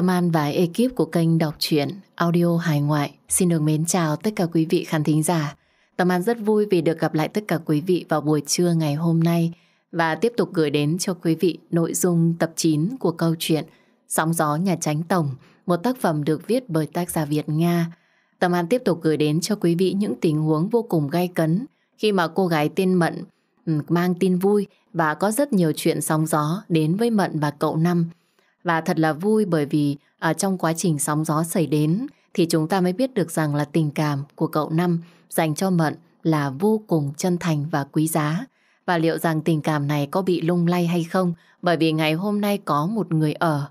Tâm An và ekip của kênh đọc truyện audio hải ngoại xin được mến chào tất cả quý vị khán thính giả. Tâm An rất vui vì được gặp lại tất cả quý vị vào buổi trưa ngày hôm nay và tiếp tục gửi đến cho quý vị nội dung tập 9 của câu chuyện Sóng gió nhà tránh tổng, một tác phẩm được viết bởi tác giả Việt Nga. Tâm An tiếp tục gửi đến cho quý vị những tình huống vô cùng gay cấn khi mà cô gái tên Mận ừ, mang tin vui và có rất nhiều chuyện sóng gió đến với Mận và cậu Năm và thật là vui bởi vì ở ờ, trong quá trình sóng gió xảy đến thì chúng ta mới biết được rằng là tình cảm của cậu Năm dành cho Mận là vô cùng chân thành và quý giá. Và liệu rằng tình cảm này có bị lung lay hay không bởi vì ngày hôm nay có một người ở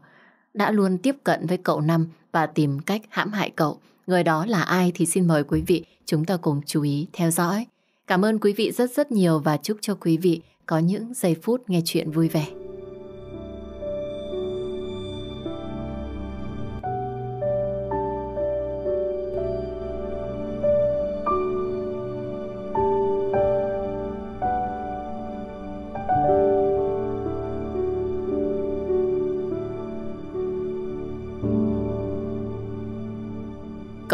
đã luôn tiếp cận với cậu Năm và tìm cách hãm hại cậu. Người đó là ai thì xin mời quý vị chúng ta cùng chú ý theo dõi. Cảm ơn quý vị rất rất nhiều và chúc cho quý vị có những giây phút nghe chuyện vui vẻ.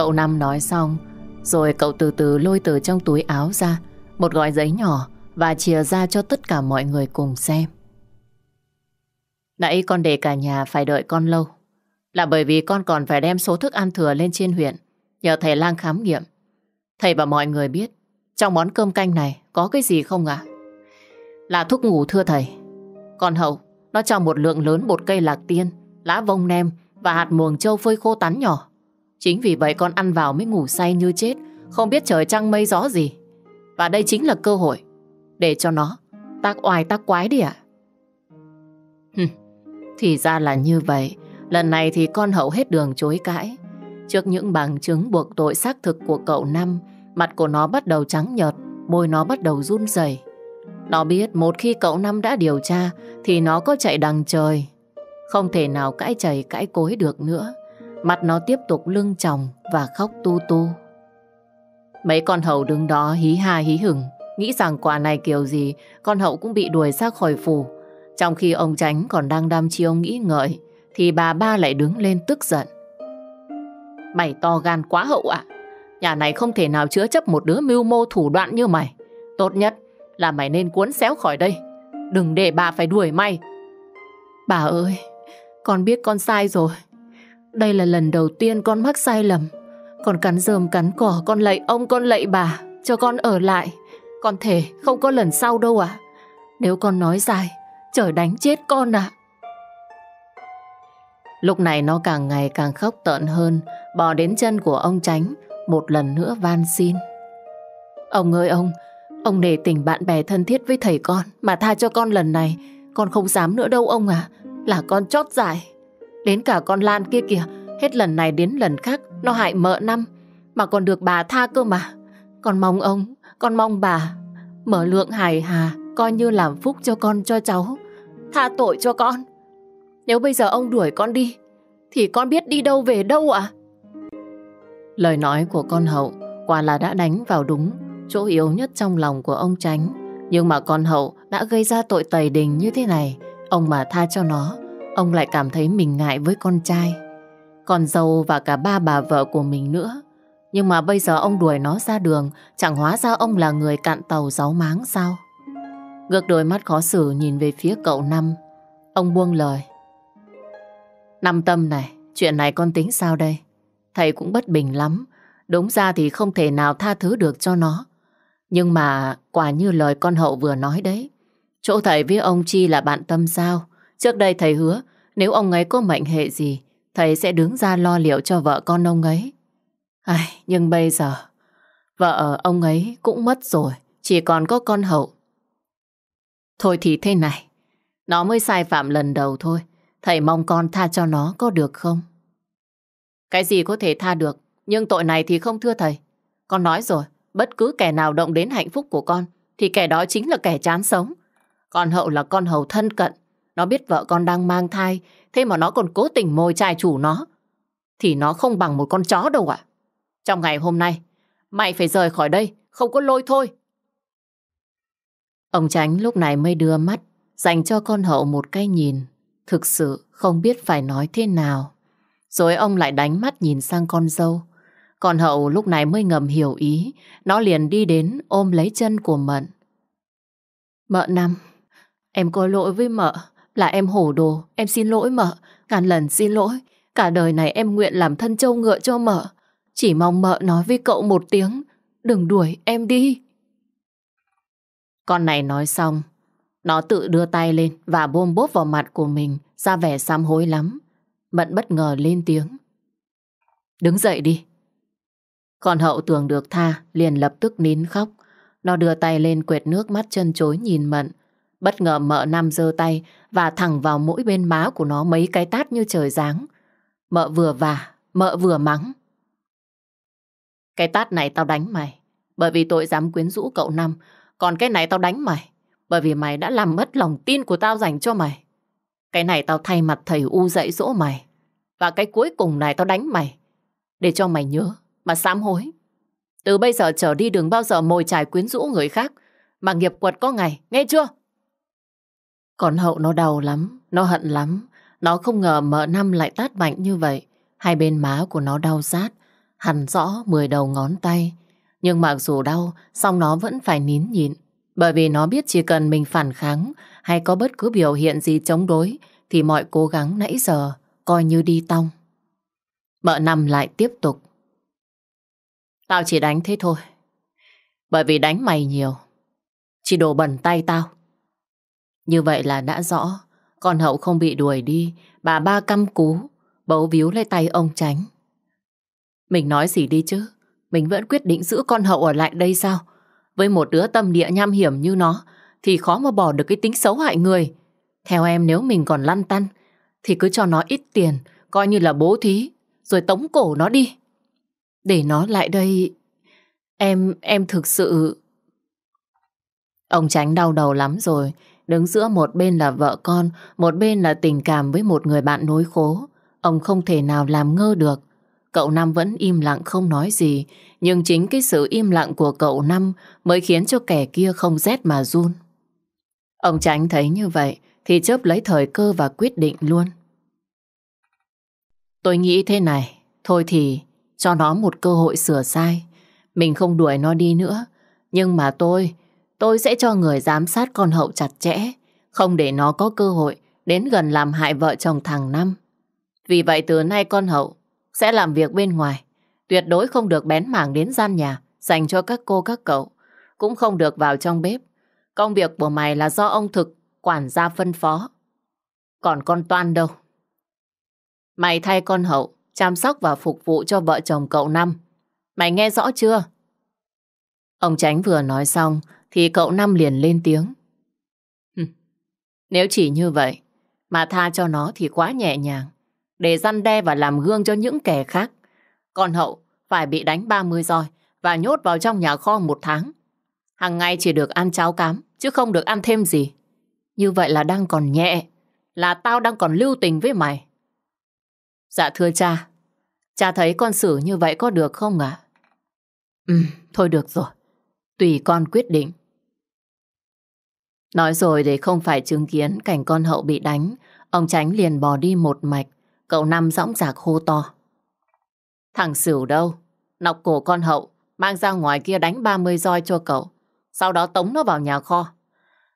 Cậu Năm nói xong, rồi cậu từ từ lôi từ trong túi áo ra một gói giấy nhỏ và chia ra cho tất cả mọi người cùng xem. Nãy con để cả nhà phải đợi con lâu, là bởi vì con còn phải đem số thức ăn thừa lên trên huyện, nhờ thầy lang khám nghiệm. Thầy và mọi người biết, trong món cơm canh này có cái gì không ạ? Là thuốc ngủ thưa thầy. Còn hậu, nó cho một lượng lớn bột cây lạc tiên, lá vông nem và hạt muồng châu phơi khô tắn nhỏ. Chính vì vậy con ăn vào mới ngủ say như chết, không biết trời trăng mây gió gì. Và đây chính là cơ hội để cho nó tác oai tác quái đi ạ. thì ra là như vậy, lần này thì con hậu hết đường chối cãi. Trước những bằng chứng buộc tội xác thực của cậu Năm, mặt của nó bắt đầu trắng nhợt, môi nó bắt đầu run rẩy. Nó biết một khi cậu Năm đã điều tra thì nó có chạy đằng trời. Không thể nào cãi chảy cãi cối được nữa. Mặt nó tiếp tục lưng chồng và khóc tu tu. Mấy con hậu đứng đó hí ha hí hửng, nghĩ rằng quả này kiểu gì con hậu cũng bị đuổi ra khỏi phủ. Trong khi ông tránh còn đang đam chiêu nghĩ ngợi, thì bà ba lại đứng lên tức giận. Mày to gan quá hậu ạ, nhà này không thể nào chứa chấp một đứa mưu mô thủ đoạn như mày. Tốt nhất là mày nên cuốn xéo khỏi đây, đừng để bà phải đuổi mày. Bà ơi, con biết con sai rồi, đây là lần đầu tiên con mắc sai lầm Con cắn rơm cắn cỏ Con lạy ông con lạy bà Cho con ở lại Con thể không có lần sau đâu ạ. Nếu con nói dài Trời đánh chết con à Lúc này nó càng ngày càng khóc tợn hơn Bò đến chân của ông tránh Một lần nữa van xin Ông ơi ông Ông nể tình bạn bè thân thiết với thầy con Mà tha cho con lần này Con không dám nữa đâu ông à Là con chót dại Đến cả con Lan kia kìa, hết lần này đến lần khác, nó hại mợ năm, mà còn được bà tha cơ mà. Con mong ông, con mong bà, mở lượng hài hà, coi như làm phúc cho con cho cháu, tha tội cho con. Nếu bây giờ ông đuổi con đi, thì con biết đi đâu về đâu ạ? Lời nói của con hậu quả là đã đánh vào đúng chỗ yếu nhất trong lòng của ông Tránh. Nhưng mà con hậu đã gây ra tội tẩy đình như thế này, ông mà tha cho nó Ông lại cảm thấy mình ngại với con trai Con dâu và cả ba bà vợ của mình nữa Nhưng mà bây giờ ông đuổi nó ra đường Chẳng hóa ra ông là người cạn tàu gió máng sao Ngược đôi mắt khó xử nhìn về phía cậu Năm Ông buông lời Năm tâm này Chuyện này con tính sao đây Thầy cũng bất bình lắm Đúng ra thì không thể nào tha thứ được cho nó Nhưng mà quả như lời con hậu vừa nói đấy Chỗ thầy với ông Chi là bạn tâm sao Trước đây thầy hứa nếu ông ấy có mệnh hệ gì thầy sẽ đứng ra lo liệu cho vợ con ông ấy. Ai, nhưng bây giờ vợ ông ấy cũng mất rồi chỉ còn có con hậu. Thôi thì thế này nó mới sai phạm lần đầu thôi thầy mong con tha cho nó có được không? Cái gì có thể tha được nhưng tội này thì không thưa thầy. Con nói rồi bất cứ kẻ nào động đến hạnh phúc của con thì kẻ đó chính là kẻ chán sống. Con hậu là con hầu thân cận nó biết vợ con đang mang thai, thế mà nó còn cố tình môi trai chủ nó. Thì nó không bằng một con chó đâu ạ. Trong ngày hôm nay, mày phải rời khỏi đây, không có lôi thôi. Ông Tránh lúc này mới đưa mắt, dành cho con hậu một cái nhìn. Thực sự không biết phải nói thế nào. Rồi ông lại đánh mắt nhìn sang con dâu. Con hậu lúc này mới ngầm hiểu ý, nó liền đi đến ôm lấy chân của Mận. Mợ năm, em có lỗi với mợ. Là em hổ đồ, em xin lỗi mợ, ngàn lần xin lỗi. Cả đời này em nguyện làm thân châu ngựa cho mợ. Chỉ mong mợ nói với cậu một tiếng, đừng đuổi em đi. Con này nói xong, nó tự đưa tay lên và bôm bốp vào mặt của mình, ra vẻ xám hối lắm. Mận bất ngờ lên tiếng. Đứng dậy đi. Còn hậu tưởng được tha, liền lập tức nín khóc. Nó đưa tay lên quệt nước mắt chân chối nhìn Mận, Bất ngờ mợ năm giơ tay và thẳng vào mỗi bên má của nó mấy cái tát như trời giáng. Mợ vừa vả, mợ vừa mắng. Cái tát này tao đánh mày, bởi vì tội dám quyến rũ cậu Năm. Còn cái này tao đánh mày, bởi vì mày đã làm mất lòng tin của tao dành cho mày. Cái này tao thay mặt thầy U dạy dỗ mày. Và cái cuối cùng này tao đánh mày, để cho mày nhớ, mà sám hối. Từ bây giờ trở đi đừng bao giờ mồi trải quyến rũ người khác, mà nghiệp quật có ngày, nghe chưa? Còn hậu nó đau lắm, nó hận lắm. Nó không ngờ mợ năm lại tát mạnh như vậy. Hai bên má của nó đau rát, hẳn rõ mười đầu ngón tay. Nhưng mặc dù đau, song nó vẫn phải nín nhịn. Bởi vì nó biết chỉ cần mình phản kháng hay có bất cứ biểu hiện gì chống đối thì mọi cố gắng nãy giờ coi như đi tong. Mợ năm lại tiếp tục. Tao chỉ đánh thế thôi. Bởi vì đánh mày nhiều. Chỉ đổ bẩn tay tao như vậy là đã rõ, con hậu không bị đuổi đi, bà ba căm cú, bấu víu lấy tay ông tránh. Mình nói gì đi chứ, mình vẫn quyết định giữ con hậu ở lại đây sao? Với một đứa tâm địa nham hiểm như nó, thì khó mà bỏ được cái tính xấu hại người. Theo em nếu mình còn lăn tăn, thì cứ cho nó ít tiền, coi như là bố thí, rồi tống cổ nó đi. Để nó lại đây... Em, em thực sự... Ông Tránh đau đầu lắm rồi, Đứng giữa một bên là vợ con, một bên là tình cảm với một người bạn nối khố. Ông không thể nào làm ngơ được. Cậu Năm vẫn im lặng không nói gì, nhưng chính cái sự im lặng của cậu Năm mới khiến cho kẻ kia không rét mà run. Ông Tránh thấy như vậy thì chớp lấy thời cơ và quyết định luôn. Tôi nghĩ thế này, thôi thì cho nó một cơ hội sửa sai. Mình không đuổi nó đi nữa, nhưng mà tôi Tôi sẽ cho người giám sát con hậu chặt chẽ, không để nó có cơ hội đến gần làm hại vợ chồng thằng Năm. Vì vậy từ nay con hậu sẽ làm việc bên ngoài, tuyệt đối không được bén mảng đến gian nhà dành cho các cô các cậu, cũng không được vào trong bếp. Công việc của mày là do ông Thực, quản gia phân phó. Còn con Toan đâu? Mày thay con hậu, chăm sóc và phục vụ cho vợ chồng cậu Năm. Mày nghe rõ chưa? Ông Tránh vừa nói xong thì cậu Năm liền lên tiếng. Nếu chỉ như vậy mà tha cho nó thì quá nhẹ nhàng, để răn đe và làm gương cho những kẻ khác. Còn Hậu phải bị đánh 30 roi và nhốt vào trong nhà kho một tháng. Hàng ngày chỉ được ăn cháo cám, chứ không được ăn thêm gì. Như vậy là đang còn nhẹ, là tao đang còn lưu tình với mày. Dạ thưa cha, cha thấy con xử như vậy có được không ạ? Ừ, thôi được rồi, tùy con quyết định. Nói rồi để không phải chứng kiến cảnh con hậu bị đánh, ông Tránh liền bò đi một mạch, cậu Năm dõng dạc hô to. Thằng Sửu đâu? Nọc cổ con hậu, mang ra ngoài kia đánh 30 roi cho cậu, sau đó tống nó vào nhà kho.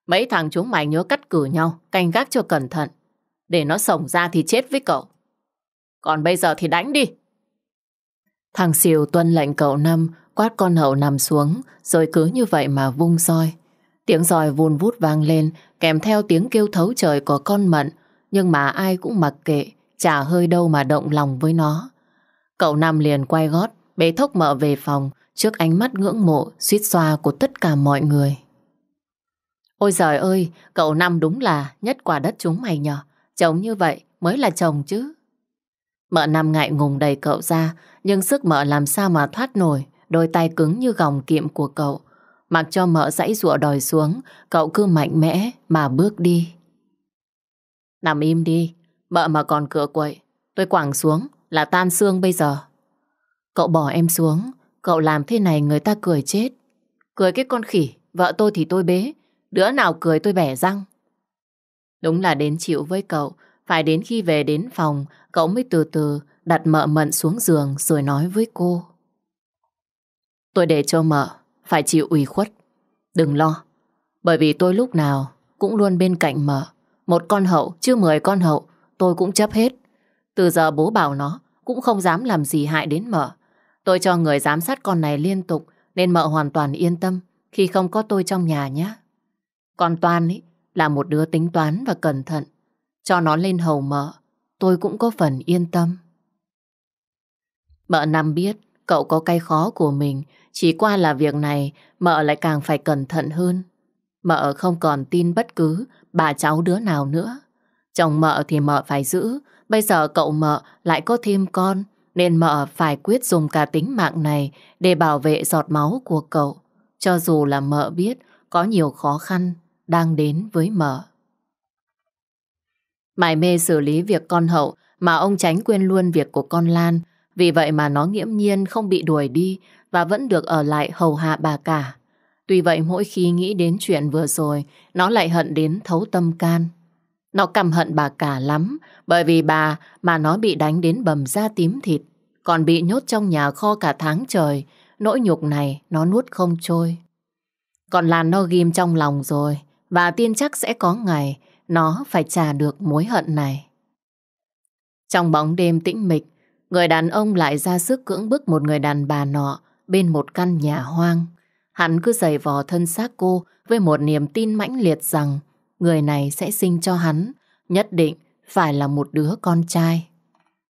Mấy thằng chúng mày nhớ cắt cử nhau, canh gác cho cẩn thận, để nó sổng ra thì chết với cậu. Còn bây giờ thì đánh đi. Thằng Sửu tuân lệnh cậu Năm quát con hậu nằm xuống, rồi cứ như vậy mà vung roi Tiếng giòi vùn vút vang lên, kèm theo tiếng kêu thấu trời của con mận, nhưng mà ai cũng mặc kệ, chả hơi đâu mà động lòng với nó. Cậu Nam liền quay gót, bế thốc mở về phòng, trước ánh mắt ngưỡng mộ, suýt xoa của tất cả mọi người. Ôi giời ơi, cậu Nam đúng là nhất quả đất chúng mày nhờ. Chồng như vậy mới là chồng chứ. Mợ Nam ngại ngùng đầy cậu ra, nhưng sức mợ làm sao mà thoát nổi, đôi tay cứng như gòng kiệm của cậu. Mặc cho mợ dãy rụa đòi xuống, cậu cứ mạnh mẽ mà bước đi. Nằm im đi, mợ mà còn cửa quậy, tôi quẳng xuống là tan xương bây giờ. Cậu bỏ em xuống, cậu làm thế này người ta cười chết. Cười cái con khỉ, vợ tôi thì tôi bế, đứa nào cười tôi bẻ răng. Đúng là đến chịu với cậu, phải đến khi về đến phòng, cậu mới từ từ đặt mợ mận xuống giường rồi nói với cô. Tôi để cho mợ phải chịu ủy khuất. Đừng lo, bởi vì tôi lúc nào cũng luôn bên cạnh mở. Một con hậu, chứ mười con hậu, tôi cũng chấp hết. Từ giờ bố bảo nó cũng không dám làm gì hại đến mợ. Tôi cho người giám sát con này liên tục nên mợ hoàn toàn yên tâm khi không có tôi trong nhà nhé. Còn Toàn ý, là một đứa tính toán và cẩn thận. Cho nó lên hầu mợ, tôi cũng có phần yên tâm. Mợ Năm biết cậu có cái khó của mình chỉ qua là việc này mợ lại càng phải cẩn thận hơn. Mợ không còn tin bất cứ bà cháu đứa nào nữa. Chồng mợ thì mợ phải giữ, bây giờ cậu mợ lại có thêm con, nên mợ phải quyết dùng cả tính mạng này để bảo vệ giọt máu của cậu. Cho dù là mợ biết có nhiều khó khăn đang đến với mợ. Mải mê xử lý việc con hậu mà ông tránh quên luôn việc của con Lan. Vì vậy mà nó nghiễm nhiên không bị đuổi đi và vẫn được ở lại hầu hạ bà cả. Tuy vậy mỗi khi nghĩ đến chuyện vừa rồi, nó lại hận đến thấu tâm can. Nó căm hận bà cả lắm, bởi vì bà mà nó bị đánh đến bầm da tím thịt, còn bị nhốt trong nhà kho cả tháng trời, nỗi nhục này nó nuốt không trôi. Còn Lan nó ghim trong lòng rồi, và tin chắc sẽ có ngày nó phải trả được mối hận này. Trong bóng đêm tĩnh mịch, người đàn ông lại ra sức cưỡng bức một người đàn bà nọ bên một căn nhà hoang. Hắn cứ giày vò thân xác cô với một niềm tin mãnh liệt rằng người này sẽ sinh cho hắn, nhất định phải là một đứa con trai.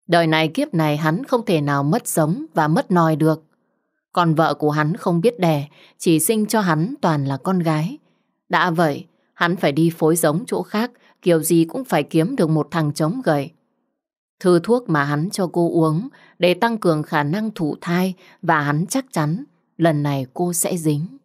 Đời này kiếp này hắn không thể nào mất sống và mất nòi được. Còn vợ của hắn không biết đẻ, chỉ sinh cho hắn toàn là con gái. Đã vậy, hắn phải đi phối giống chỗ khác, kiểu gì cũng phải kiếm được một thằng chống gầy thư thuốc mà hắn cho cô uống để tăng cường khả năng thụ thai và hắn chắc chắn lần này cô sẽ dính.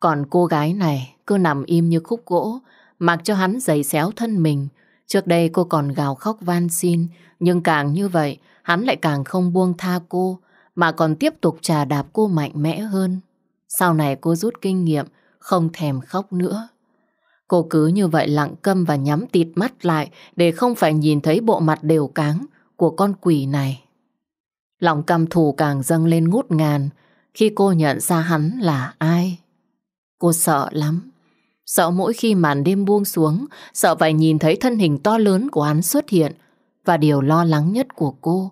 Còn cô gái này cứ nằm im như khúc gỗ, mặc cho hắn giày xéo thân mình. Trước đây cô còn gào khóc van xin, nhưng càng như vậy, hắn lại càng không buông tha cô, mà còn tiếp tục trà đạp cô mạnh mẽ hơn. Sau này cô rút kinh nghiệm, không thèm khóc nữa. Cô cứ như vậy lặng câm và nhắm tịt mắt lại để không phải nhìn thấy bộ mặt đều cáng của con quỷ này. Lòng căm thù càng dâng lên ngút ngàn khi cô nhận ra hắn là ai. Cô sợ lắm. Sợ mỗi khi màn đêm buông xuống, sợ phải nhìn thấy thân hình to lớn của hắn xuất hiện. Và điều lo lắng nhất của cô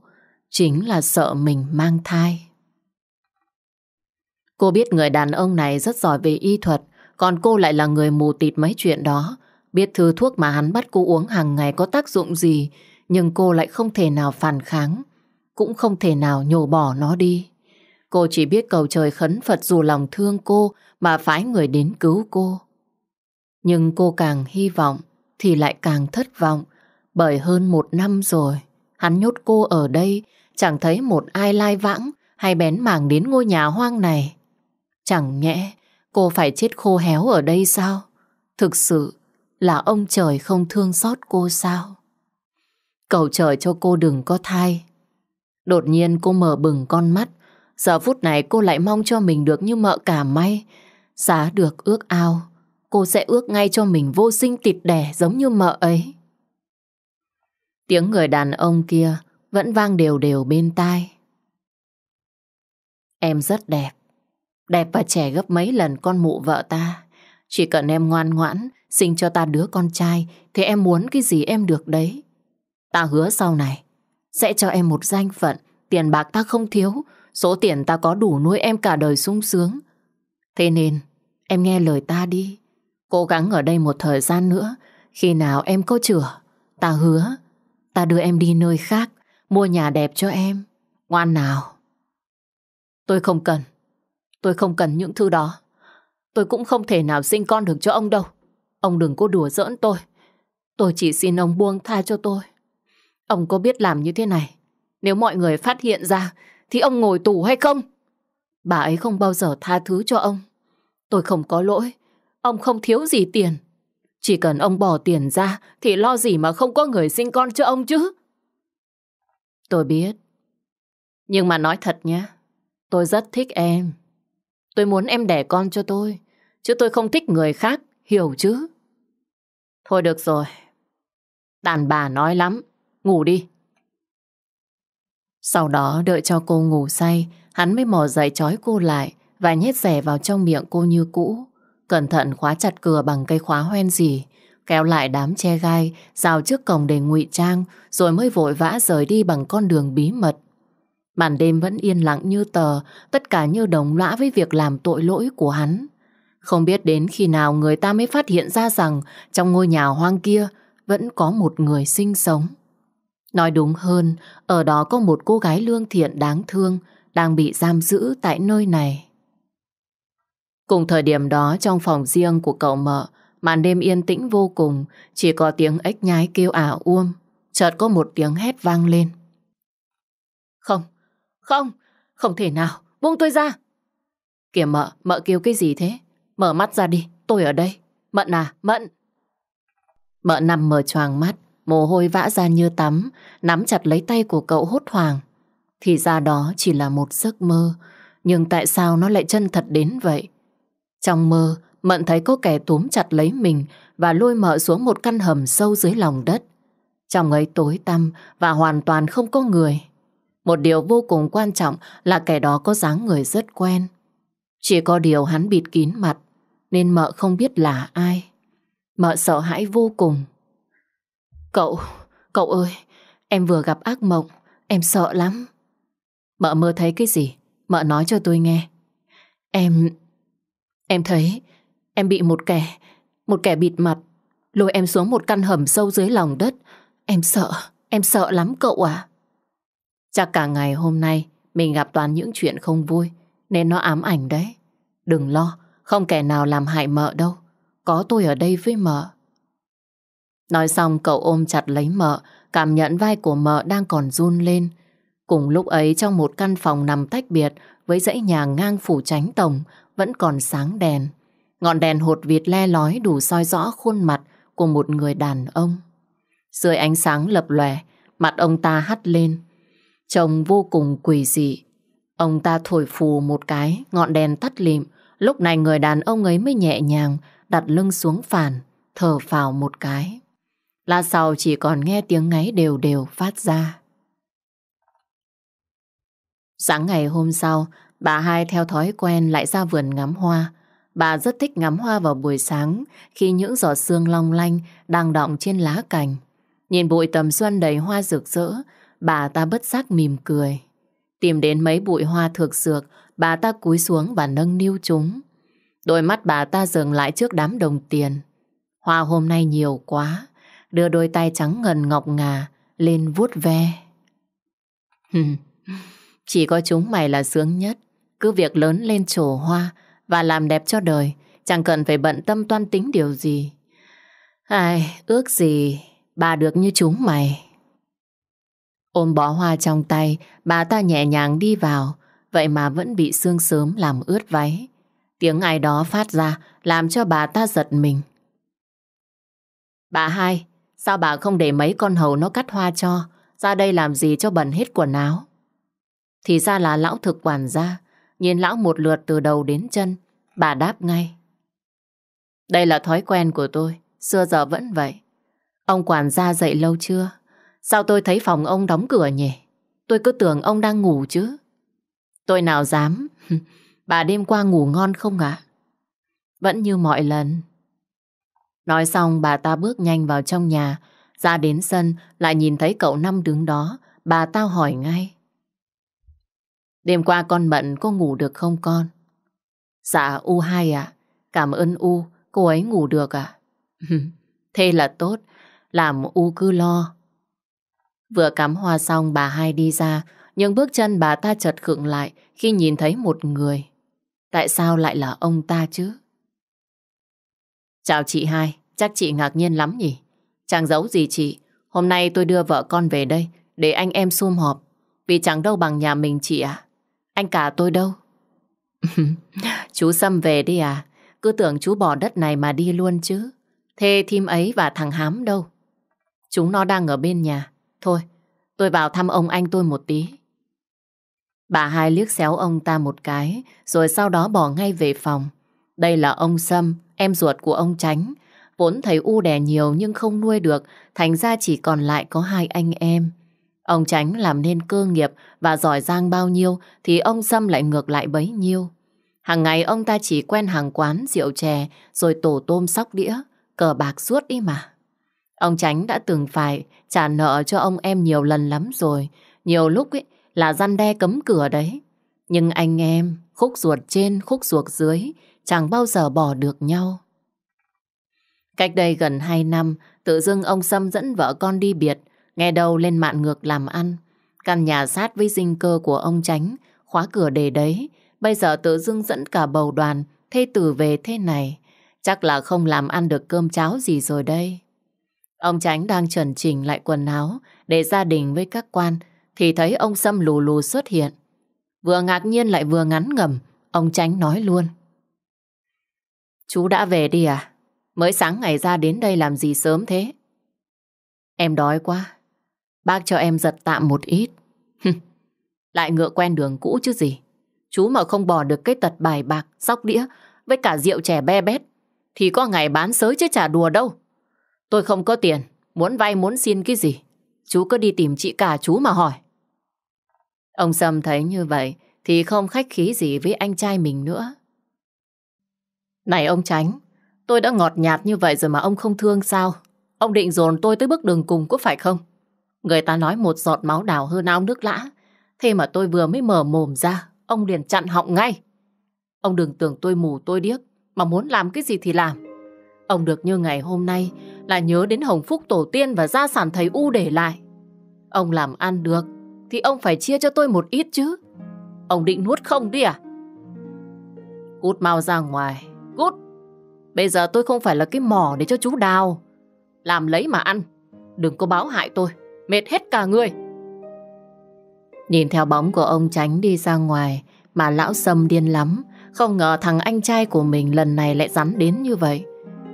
chính là sợ mình mang thai. Cô biết người đàn ông này rất giỏi về y thuật, còn cô lại là người mù tịt mấy chuyện đó. Biết thứ thuốc mà hắn bắt cô uống hàng ngày có tác dụng gì, nhưng cô lại không thể nào phản kháng. Cũng không thể nào nhổ bỏ nó đi. Cô chỉ biết cầu trời khấn Phật dù lòng thương cô mà phái người đến cứu cô. Nhưng cô càng hy vọng thì lại càng thất vọng bởi hơn một năm rồi hắn nhốt cô ở đây chẳng thấy một ai lai vãng hay bén mảng đến ngôi nhà hoang này. Chẳng nhẽ Cô phải chết khô héo ở đây sao? Thực sự là ông trời không thương xót cô sao? Cầu trời cho cô đừng có thai. Đột nhiên cô mở bừng con mắt. Giờ phút này cô lại mong cho mình được như mợ cả may. Giá được ước ao. Cô sẽ ước ngay cho mình vô sinh tịt đẻ giống như mợ ấy. Tiếng người đàn ông kia vẫn vang đều đều bên tai. Em rất đẹp đẹp và trẻ gấp mấy lần con mụ vợ ta. Chỉ cần em ngoan ngoãn, sinh cho ta đứa con trai, thì em muốn cái gì em được đấy. Ta hứa sau này, sẽ cho em một danh phận, tiền bạc ta không thiếu, số tiền ta có đủ nuôi em cả đời sung sướng. Thế nên, em nghe lời ta đi, cố gắng ở đây một thời gian nữa, khi nào em có chữa, ta hứa, ta đưa em đi nơi khác, mua nhà đẹp cho em. Ngoan nào. Tôi không cần. Tôi không cần những thứ đó. Tôi cũng không thể nào sinh con được cho ông đâu. Ông đừng có đùa giỡn tôi. Tôi chỉ xin ông buông tha cho tôi. Ông có biết làm như thế này? Nếu mọi người phát hiện ra thì ông ngồi tù hay không? Bà ấy không bao giờ tha thứ cho ông. Tôi không có lỗi. Ông không thiếu gì tiền. Chỉ cần ông bỏ tiền ra thì lo gì mà không có người sinh con cho ông chứ. Tôi biết. Nhưng mà nói thật nhé. Tôi rất thích em. Tôi muốn em đẻ con cho tôi, chứ tôi không thích người khác, hiểu chứ? Thôi được rồi. Đàn bà nói lắm, ngủ đi. Sau đó đợi cho cô ngủ say, hắn mới mò dậy trói cô lại và nhét rẻ vào trong miệng cô như cũ. Cẩn thận khóa chặt cửa bằng cây khóa hoen dỉ, kéo lại đám che gai, rào trước cổng để ngụy trang, rồi mới vội vã rời đi bằng con đường bí mật. Màn đêm vẫn yên lặng như tờ, tất cả như đồng lõa với việc làm tội lỗi của hắn. Không biết đến khi nào người ta mới phát hiện ra rằng trong ngôi nhà hoang kia vẫn có một người sinh sống. Nói đúng hơn, ở đó có một cô gái lương thiện đáng thương đang bị giam giữ tại nơi này. Cùng thời điểm đó trong phòng riêng của cậu mợ, màn đêm yên tĩnh vô cùng, chỉ có tiếng ếch nhái kêu ảo uông. Chợt có một tiếng hét vang lên. Không, không, không thể nào, buông tôi ra. Kìa mợ, mợ kêu cái gì thế? Mở mắt ra đi, tôi ở đây. Mận à, mận. Mợ nằm mở choàng mắt, mồ hôi vã ra như tắm, nắm chặt lấy tay của cậu hốt hoảng. Thì ra đó chỉ là một giấc mơ, nhưng tại sao nó lại chân thật đến vậy? Trong mơ, Mận thấy có kẻ túm chặt lấy mình và lôi mợ xuống một căn hầm sâu dưới lòng đất. Trong ấy tối tăm và hoàn toàn không có người. Một điều vô cùng quan trọng là kẻ đó có dáng người rất quen. Chỉ có điều hắn bịt kín mặt, nên mợ không biết là ai. Mợ sợ hãi vô cùng. Cậu, cậu ơi, em vừa gặp ác mộng, em sợ lắm. Mợ mơ thấy cái gì? Mợ nói cho tôi nghe. Em... Em thấy em bị một kẻ, một kẻ bịt mặt, lôi em xuống một căn hầm sâu dưới lòng đất. Em sợ, em sợ lắm cậu à. Chắc cả ngày hôm nay mình gặp toàn những chuyện không vui nên nó ám ảnh đấy. Đừng lo, không kẻ nào làm hại mợ đâu. Có tôi ở đây với mợ. Nói xong cậu ôm chặt lấy mợ, cảm nhận vai của mợ đang còn run lên. Cùng lúc ấy trong một căn phòng nằm tách biệt với dãy nhà ngang phủ tránh tổng vẫn còn sáng đèn. Ngọn đèn hột vịt le lói đủ soi rõ khuôn mặt của một người đàn ông. Dưới ánh sáng lập lòe, mặt ông ta hắt lên, Trông vô cùng quỷ dị. Ông ta thổi phù một cái, ngọn đèn tắt lịm. Lúc này người đàn ông ấy mới nhẹ nhàng đặt lưng xuống phản, thở phào một cái. La sau chỉ còn nghe tiếng ngáy đều đều phát ra. Sáng ngày hôm sau, bà hai theo thói quen lại ra vườn ngắm hoa. Bà rất thích ngắm hoa vào buổi sáng khi những giọt sương long lanh đang đọng trên lá cành. Nhìn bụi tầm xuân đầy hoa rực rỡ, bà ta bất giác mỉm cười. Tìm đến mấy bụi hoa thược dược, bà ta cúi xuống và nâng niu chúng. Đôi mắt bà ta dừng lại trước đám đồng tiền. Hoa hôm nay nhiều quá, đưa đôi tay trắng ngần ngọc ngà lên vuốt ve. Chỉ có chúng mày là sướng nhất, cứ việc lớn lên trổ hoa và làm đẹp cho đời, chẳng cần phải bận tâm toan tính điều gì. Ai, ước gì bà được như chúng mày. Ôm bó hoa trong tay, bà ta nhẹ nhàng đi vào, vậy mà vẫn bị sương sớm làm ướt váy. Tiếng ai đó phát ra làm cho bà ta giật mình. Bà hai, sao bà không để mấy con hầu nó cắt hoa cho, ra đây làm gì cho bẩn hết quần áo? Thì ra là lão thực quản gia, nhìn lão một lượt từ đầu đến chân, bà đáp ngay. Đây là thói quen của tôi, xưa giờ vẫn vậy. Ông quản gia dậy lâu chưa? Sao tôi thấy phòng ông đóng cửa nhỉ? Tôi cứ tưởng ông đang ngủ chứ. Tôi nào dám. Bà đêm qua ngủ ngon không ạ? Vẫn như mọi lần. Nói xong bà ta bước nhanh vào trong nhà. Ra đến sân lại nhìn thấy cậu năm đứng đó. Bà ta hỏi ngay. Đêm qua con bận có ngủ được không con? Dạ U hai ạ. Cảm ơn U, cô ấy ngủ được ạ. À? Thế là tốt, làm U cứ lo. Vừa cắm hoa xong bà hai đi ra, nhưng bước chân bà ta chợt khựng lại khi nhìn thấy một người. Tại sao lại là ông ta chứ? Chào chị hai, chắc chị ngạc nhiên lắm nhỉ? Chẳng giấu gì chị, hôm nay tôi đưa vợ con về đây để anh em sum họp, vì chẳng đâu bằng nhà mình chị ạ. À? Anh cả tôi đâu? chú Sâm về đi à? Cứ tưởng chú bỏ đất này mà đi luôn chứ. thê thím ấy và thằng Hám đâu? Chúng nó đang ở bên nhà. Thôi, tôi vào thăm ông anh tôi một tí. Bà hai liếc xéo ông ta một cái, rồi sau đó bỏ ngay về phòng. Đây là ông Sâm, em ruột của ông Tránh. Vốn thấy u đẻ nhiều nhưng không nuôi được, thành ra chỉ còn lại có hai anh em. Ông Tránh làm nên cơ nghiệp và giỏi giang bao nhiêu thì ông Sâm lại ngược lại bấy nhiêu. Hàng ngày ông ta chỉ quen hàng quán, rượu chè, rồi tổ tôm sóc đĩa, cờ bạc suốt đi mà. Ông Tránh đã từng phải trả nợ cho ông em nhiều lần lắm rồi. Nhiều lúc ấy là răn đe cấm cửa đấy. Nhưng anh em, khúc ruột trên, khúc ruột dưới, chẳng bao giờ bỏ được nhau. Cách đây gần 2 năm, tự dưng ông Sâm dẫn vợ con đi biệt, nghe đâu lên mạn ngược làm ăn. Căn nhà sát với dinh cơ của ông Tránh, khóa cửa để đấy. Bây giờ tự dưng dẫn cả bầu đoàn, thê tử về thế này. Chắc là không làm ăn được cơm cháo gì rồi đây. Ông Tránh đang chuẩn chỉnh lại quần áo để gia đình với các quan thì thấy ông Sâm lù lù xuất hiện. Vừa ngạc nhiên lại vừa ngắn ngầm, ông Tránh nói luôn. Chú đã về đi à? Mới sáng ngày ra đến đây làm gì sớm thế? Em đói quá. Bác cho em giật tạm một ít. lại ngựa quen đường cũ chứ gì. Chú mà không bỏ được cái tật bài bạc, sóc đĩa với cả rượu chè be bét thì có ngày bán sới chứ chả đùa đâu. Tôi không có tiền, muốn vay muốn xin cái gì. Chú cứ đi tìm chị cả chú mà hỏi. Ông Sâm thấy như vậy thì không khách khí gì với anh trai mình nữa. Này ông Tránh, tôi đã ngọt nhạt như vậy rồi mà ông không thương sao? Ông định dồn tôi tới bước đường cùng có phải không? Người ta nói một giọt máu đào hơn ao nước lã. Thế mà tôi vừa mới mở mồm ra, ông liền chặn họng ngay. Ông đừng tưởng tôi mù tôi điếc, mà muốn làm cái gì thì làm. Ông được như ngày hôm nay là nhớ đến hồng phúc tổ tiên và gia sản thầy U để lại. Ông làm ăn được thì ông phải chia cho tôi một ít chứ. Ông định nuốt không đi à? Cút mau ra ngoài. Cút! Bây giờ tôi không phải là cái mỏ để cho chú đào. Làm lấy mà ăn. Đừng có báo hại tôi. Mệt hết cả người. Nhìn theo bóng của ông tránh đi ra ngoài mà lão sâm điên lắm. Không ngờ thằng anh trai của mình lần này lại rắn đến như vậy.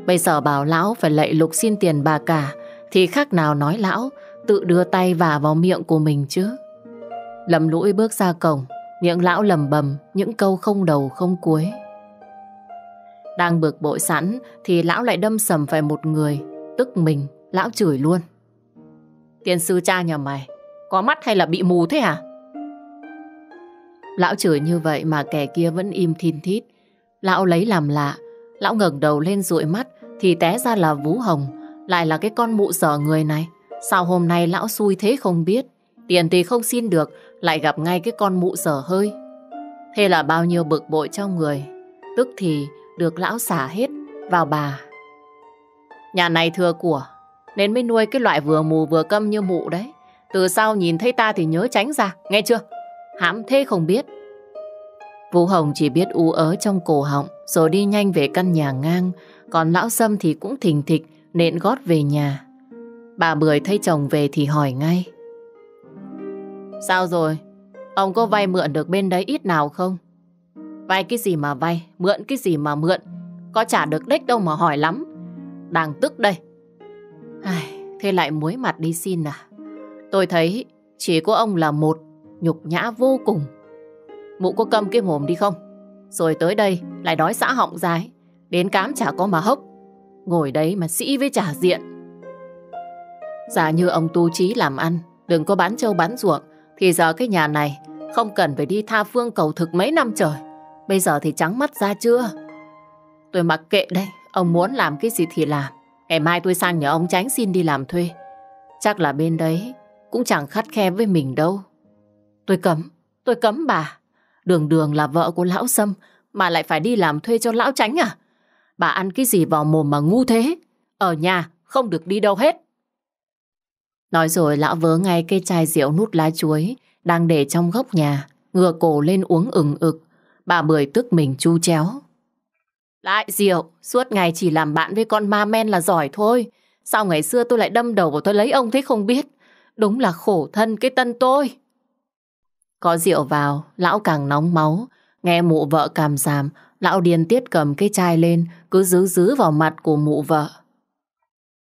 Bây giờ bảo lão phải lạy lục xin tiền bà cả thì khác nào nói lão tự đưa tay vả vào miệng của mình chứ. Lầm lũi bước ra cổng, miệng lão lầm bầm những câu không đầu không cuối. Đang bực bội sẵn thì lão lại đâm sầm phải một người, tức mình, lão chửi luôn. Tiên sư cha nhà mày, có mắt hay là bị mù thế hả? Lão chửi như vậy mà kẻ kia vẫn im thin thít. Lão lấy làm lạ, lão ngẩng đầu lên dụi mắt, thì té ra là Vũ Hồng Lại là cái con mụ dở người này Sao hôm nay lão xui thế không biết Tiền thì không xin được Lại gặp ngay cái con mụ dở hơi Thế là bao nhiêu bực bội trong người Tức thì được lão xả hết Vào bà Nhà này thừa của Nên mới nuôi cái loại vừa mù vừa câm như mụ đấy Từ sau nhìn thấy ta thì nhớ tránh ra Nghe chưa Hãm thế không biết Vũ Hồng chỉ biết u ớ trong cổ họng Rồi đi nhanh về căn nhà ngang còn lão Sâm thì cũng thình thịch nện gót về nhà. Bà Bưởi thấy chồng về thì hỏi ngay. Sao rồi? Ông có vay mượn được bên đấy ít nào không? Vay cái gì mà vay, mượn cái gì mà mượn, có trả được đếch đâu mà hỏi lắm. Đang tức đây. Ai, thế lại muối mặt đi xin à? Tôi thấy chỉ có ông là một, nhục nhã vô cùng. Mụ có câm cái mồm đi không? Rồi tới đây lại đói xã họng dài. Đến cám chả có mà hốc Ngồi đấy mà sĩ với chả diện Giả như ông tu trí làm ăn Đừng có bán trâu bán ruộng Thì giờ cái nhà này Không cần phải đi tha phương cầu thực mấy năm trời Bây giờ thì trắng mắt ra chưa Tôi mặc kệ đây Ông muốn làm cái gì thì làm Ngày mai tôi sang nhờ ông tránh xin đi làm thuê Chắc là bên đấy Cũng chẳng khắt khe với mình đâu Tôi cấm, tôi cấm bà Đường đường là vợ của lão Sâm Mà lại phải đi làm thuê cho lão tránh à Bà ăn cái gì vào mồm mà ngu thế? Ở nhà không được đi đâu hết. Nói rồi lão vớ ngay cây chai rượu nút lá chuối đang để trong góc nhà, ngừa cổ lên uống ửng ực. Bà bưởi tức mình chu chéo. Lại rượu, suốt ngày chỉ làm bạn với con ma men là giỏi thôi. Sao ngày xưa tôi lại đâm đầu vào tôi lấy ông thế không biết. Đúng là khổ thân cái tân tôi. Có rượu vào, lão càng nóng máu. Nghe mụ vợ càm giảm, lão điên tiết cầm cái chai lên, cứ giữ giữ vào mặt của mụ vợ.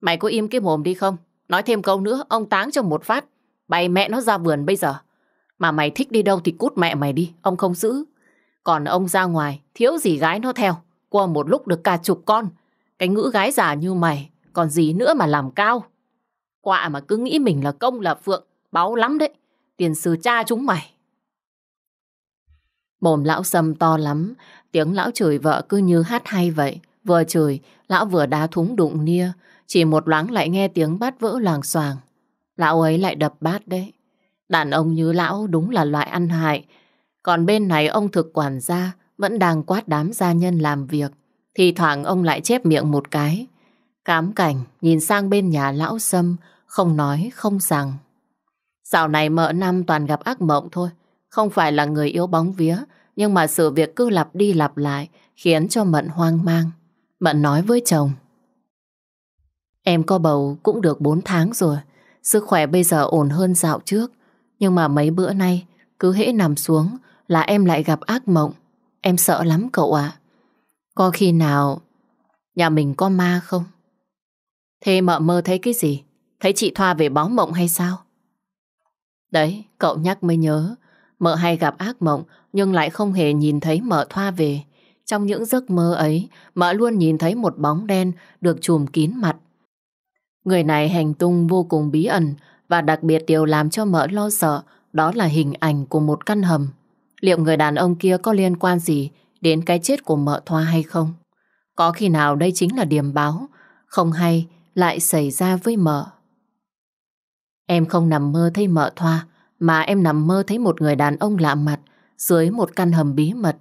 Mày có im cái mồm đi không? Nói thêm câu nữa, ông táng cho một phát. Bày mẹ nó ra vườn bây giờ. Mà mày thích đi đâu thì cút mẹ mày đi, ông không giữ. Còn ông ra ngoài, thiếu gì gái nó theo. Qua một lúc được cả chục con. Cái ngữ gái già như mày, còn gì nữa mà làm cao. Quạ mà cứ nghĩ mình là công là phượng, báo lắm đấy. Tiền sư cha chúng mày. Mồm lão sâm to lắm, tiếng lão chửi vợ cứ như hát hay vậy. Vừa chửi, lão vừa đá thúng đụng nia, chỉ một loáng lại nghe tiếng bát vỡ loàng xoàng. Lão ấy lại đập bát đấy. Đàn ông như lão đúng là loại ăn hại. Còn bên này ông thực quản gia vẫn đang quát đám gia nhân làm việc. Thì thoảng ông lại chép miệng một cái. Cám cảnh nhìn sang bên nhà lão sâm, không nói không rằng. Dạo này mợ năm toàn gặp ác mộng thôi. Không phải là người yếu bóng vía, nhưng mà sự việc cứ lặp đi lặp lại khiến cho mận hoang mang. Mận nói với chồng. Em có bầu cũng được 4 tháng rồi. Sức khỏe bây giờ ổn hơn dạo trước. Nhưng mà mấy bữa nay, cứ hễ nằm xuống là em lại gặp ác mộng. Em sợ lắm cậu ạ. Có khi nào nhà mình có ma không? Thế mợ mơ thấy cái gì? Thấy chị Thoa về báo mộng hay sao? Đấy, cậu nhắc mới nhớ. Mợ hay gặp ác mộng nhưng lại không hề nhìn thấy mợ Thoa về. Trong những giấc mơ ấy, mợ luôn nhìn thấy một bóng đen được chùm kín mặt. Người này hành tung vô cùng bí ẩn và đặc biệt điều làm cho mợ lo sợ đó là hình ảnh của một căn hầm. Liệu người đàn ông kia có liên quan gì đến cái chết của Mợ Thoa hay không? Có khi nào đây chính là điểm báo, không hay lại xảy ra với Mợ. Em không nằm mơ thấy Mợ Thoa, mà em nằm mơ thấy một người đàn ông lạ mặt dưới một căn hầm bí mật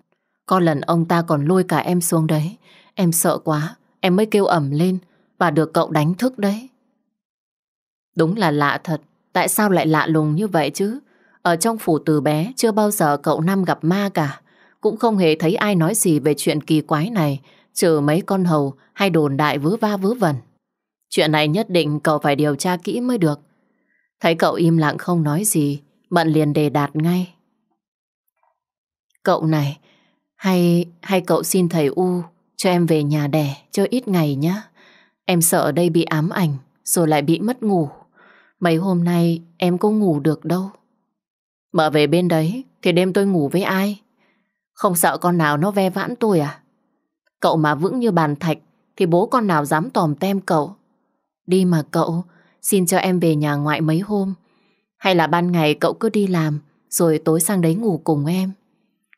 có lần ông ta còn lôi cả em xuống đấy. Em sợ quá, em mới kêu ẩm lên và được cậu đánh thức đấy. Đúng là lạ thật, tại sao lại lạ lùng như vậy chứ? Ở trong phủ từ bé chưa bao giờ cậu Nam gặp ma cả. Cũng không hề thấy ai nói gì về chuyện kỳ quái này, trừ mấy con hầu hay đồn đại vớ va vớ vẩn. Chuyện này nhất định cậu phải điều tra kỹ mới được. Thấy cậu im lặng không nói gì, Mận liền đề đạt ngay. Cậu này, hay hay cậu xin thầy U cho em về nhà đẻ cho ít ngày nhá. Em sợ ở đây bị ám ảnh rồi lại bị mất ngủ. Mấy hôm nay em có ngủ được đâu. mở về bên đấy thì đêm tôi ngủ với ai? Không sợ con nào nó ve vãn tôi à? Cậu mà vững như bàn thạch thì bố con nào dám tòm tem cậu. Đi mà cậu, xin cho em về nhà ngoại mấy hôm. Hay là ban ngày cậu cứ đi làm rồi tối sang đấy ngủ cùng em.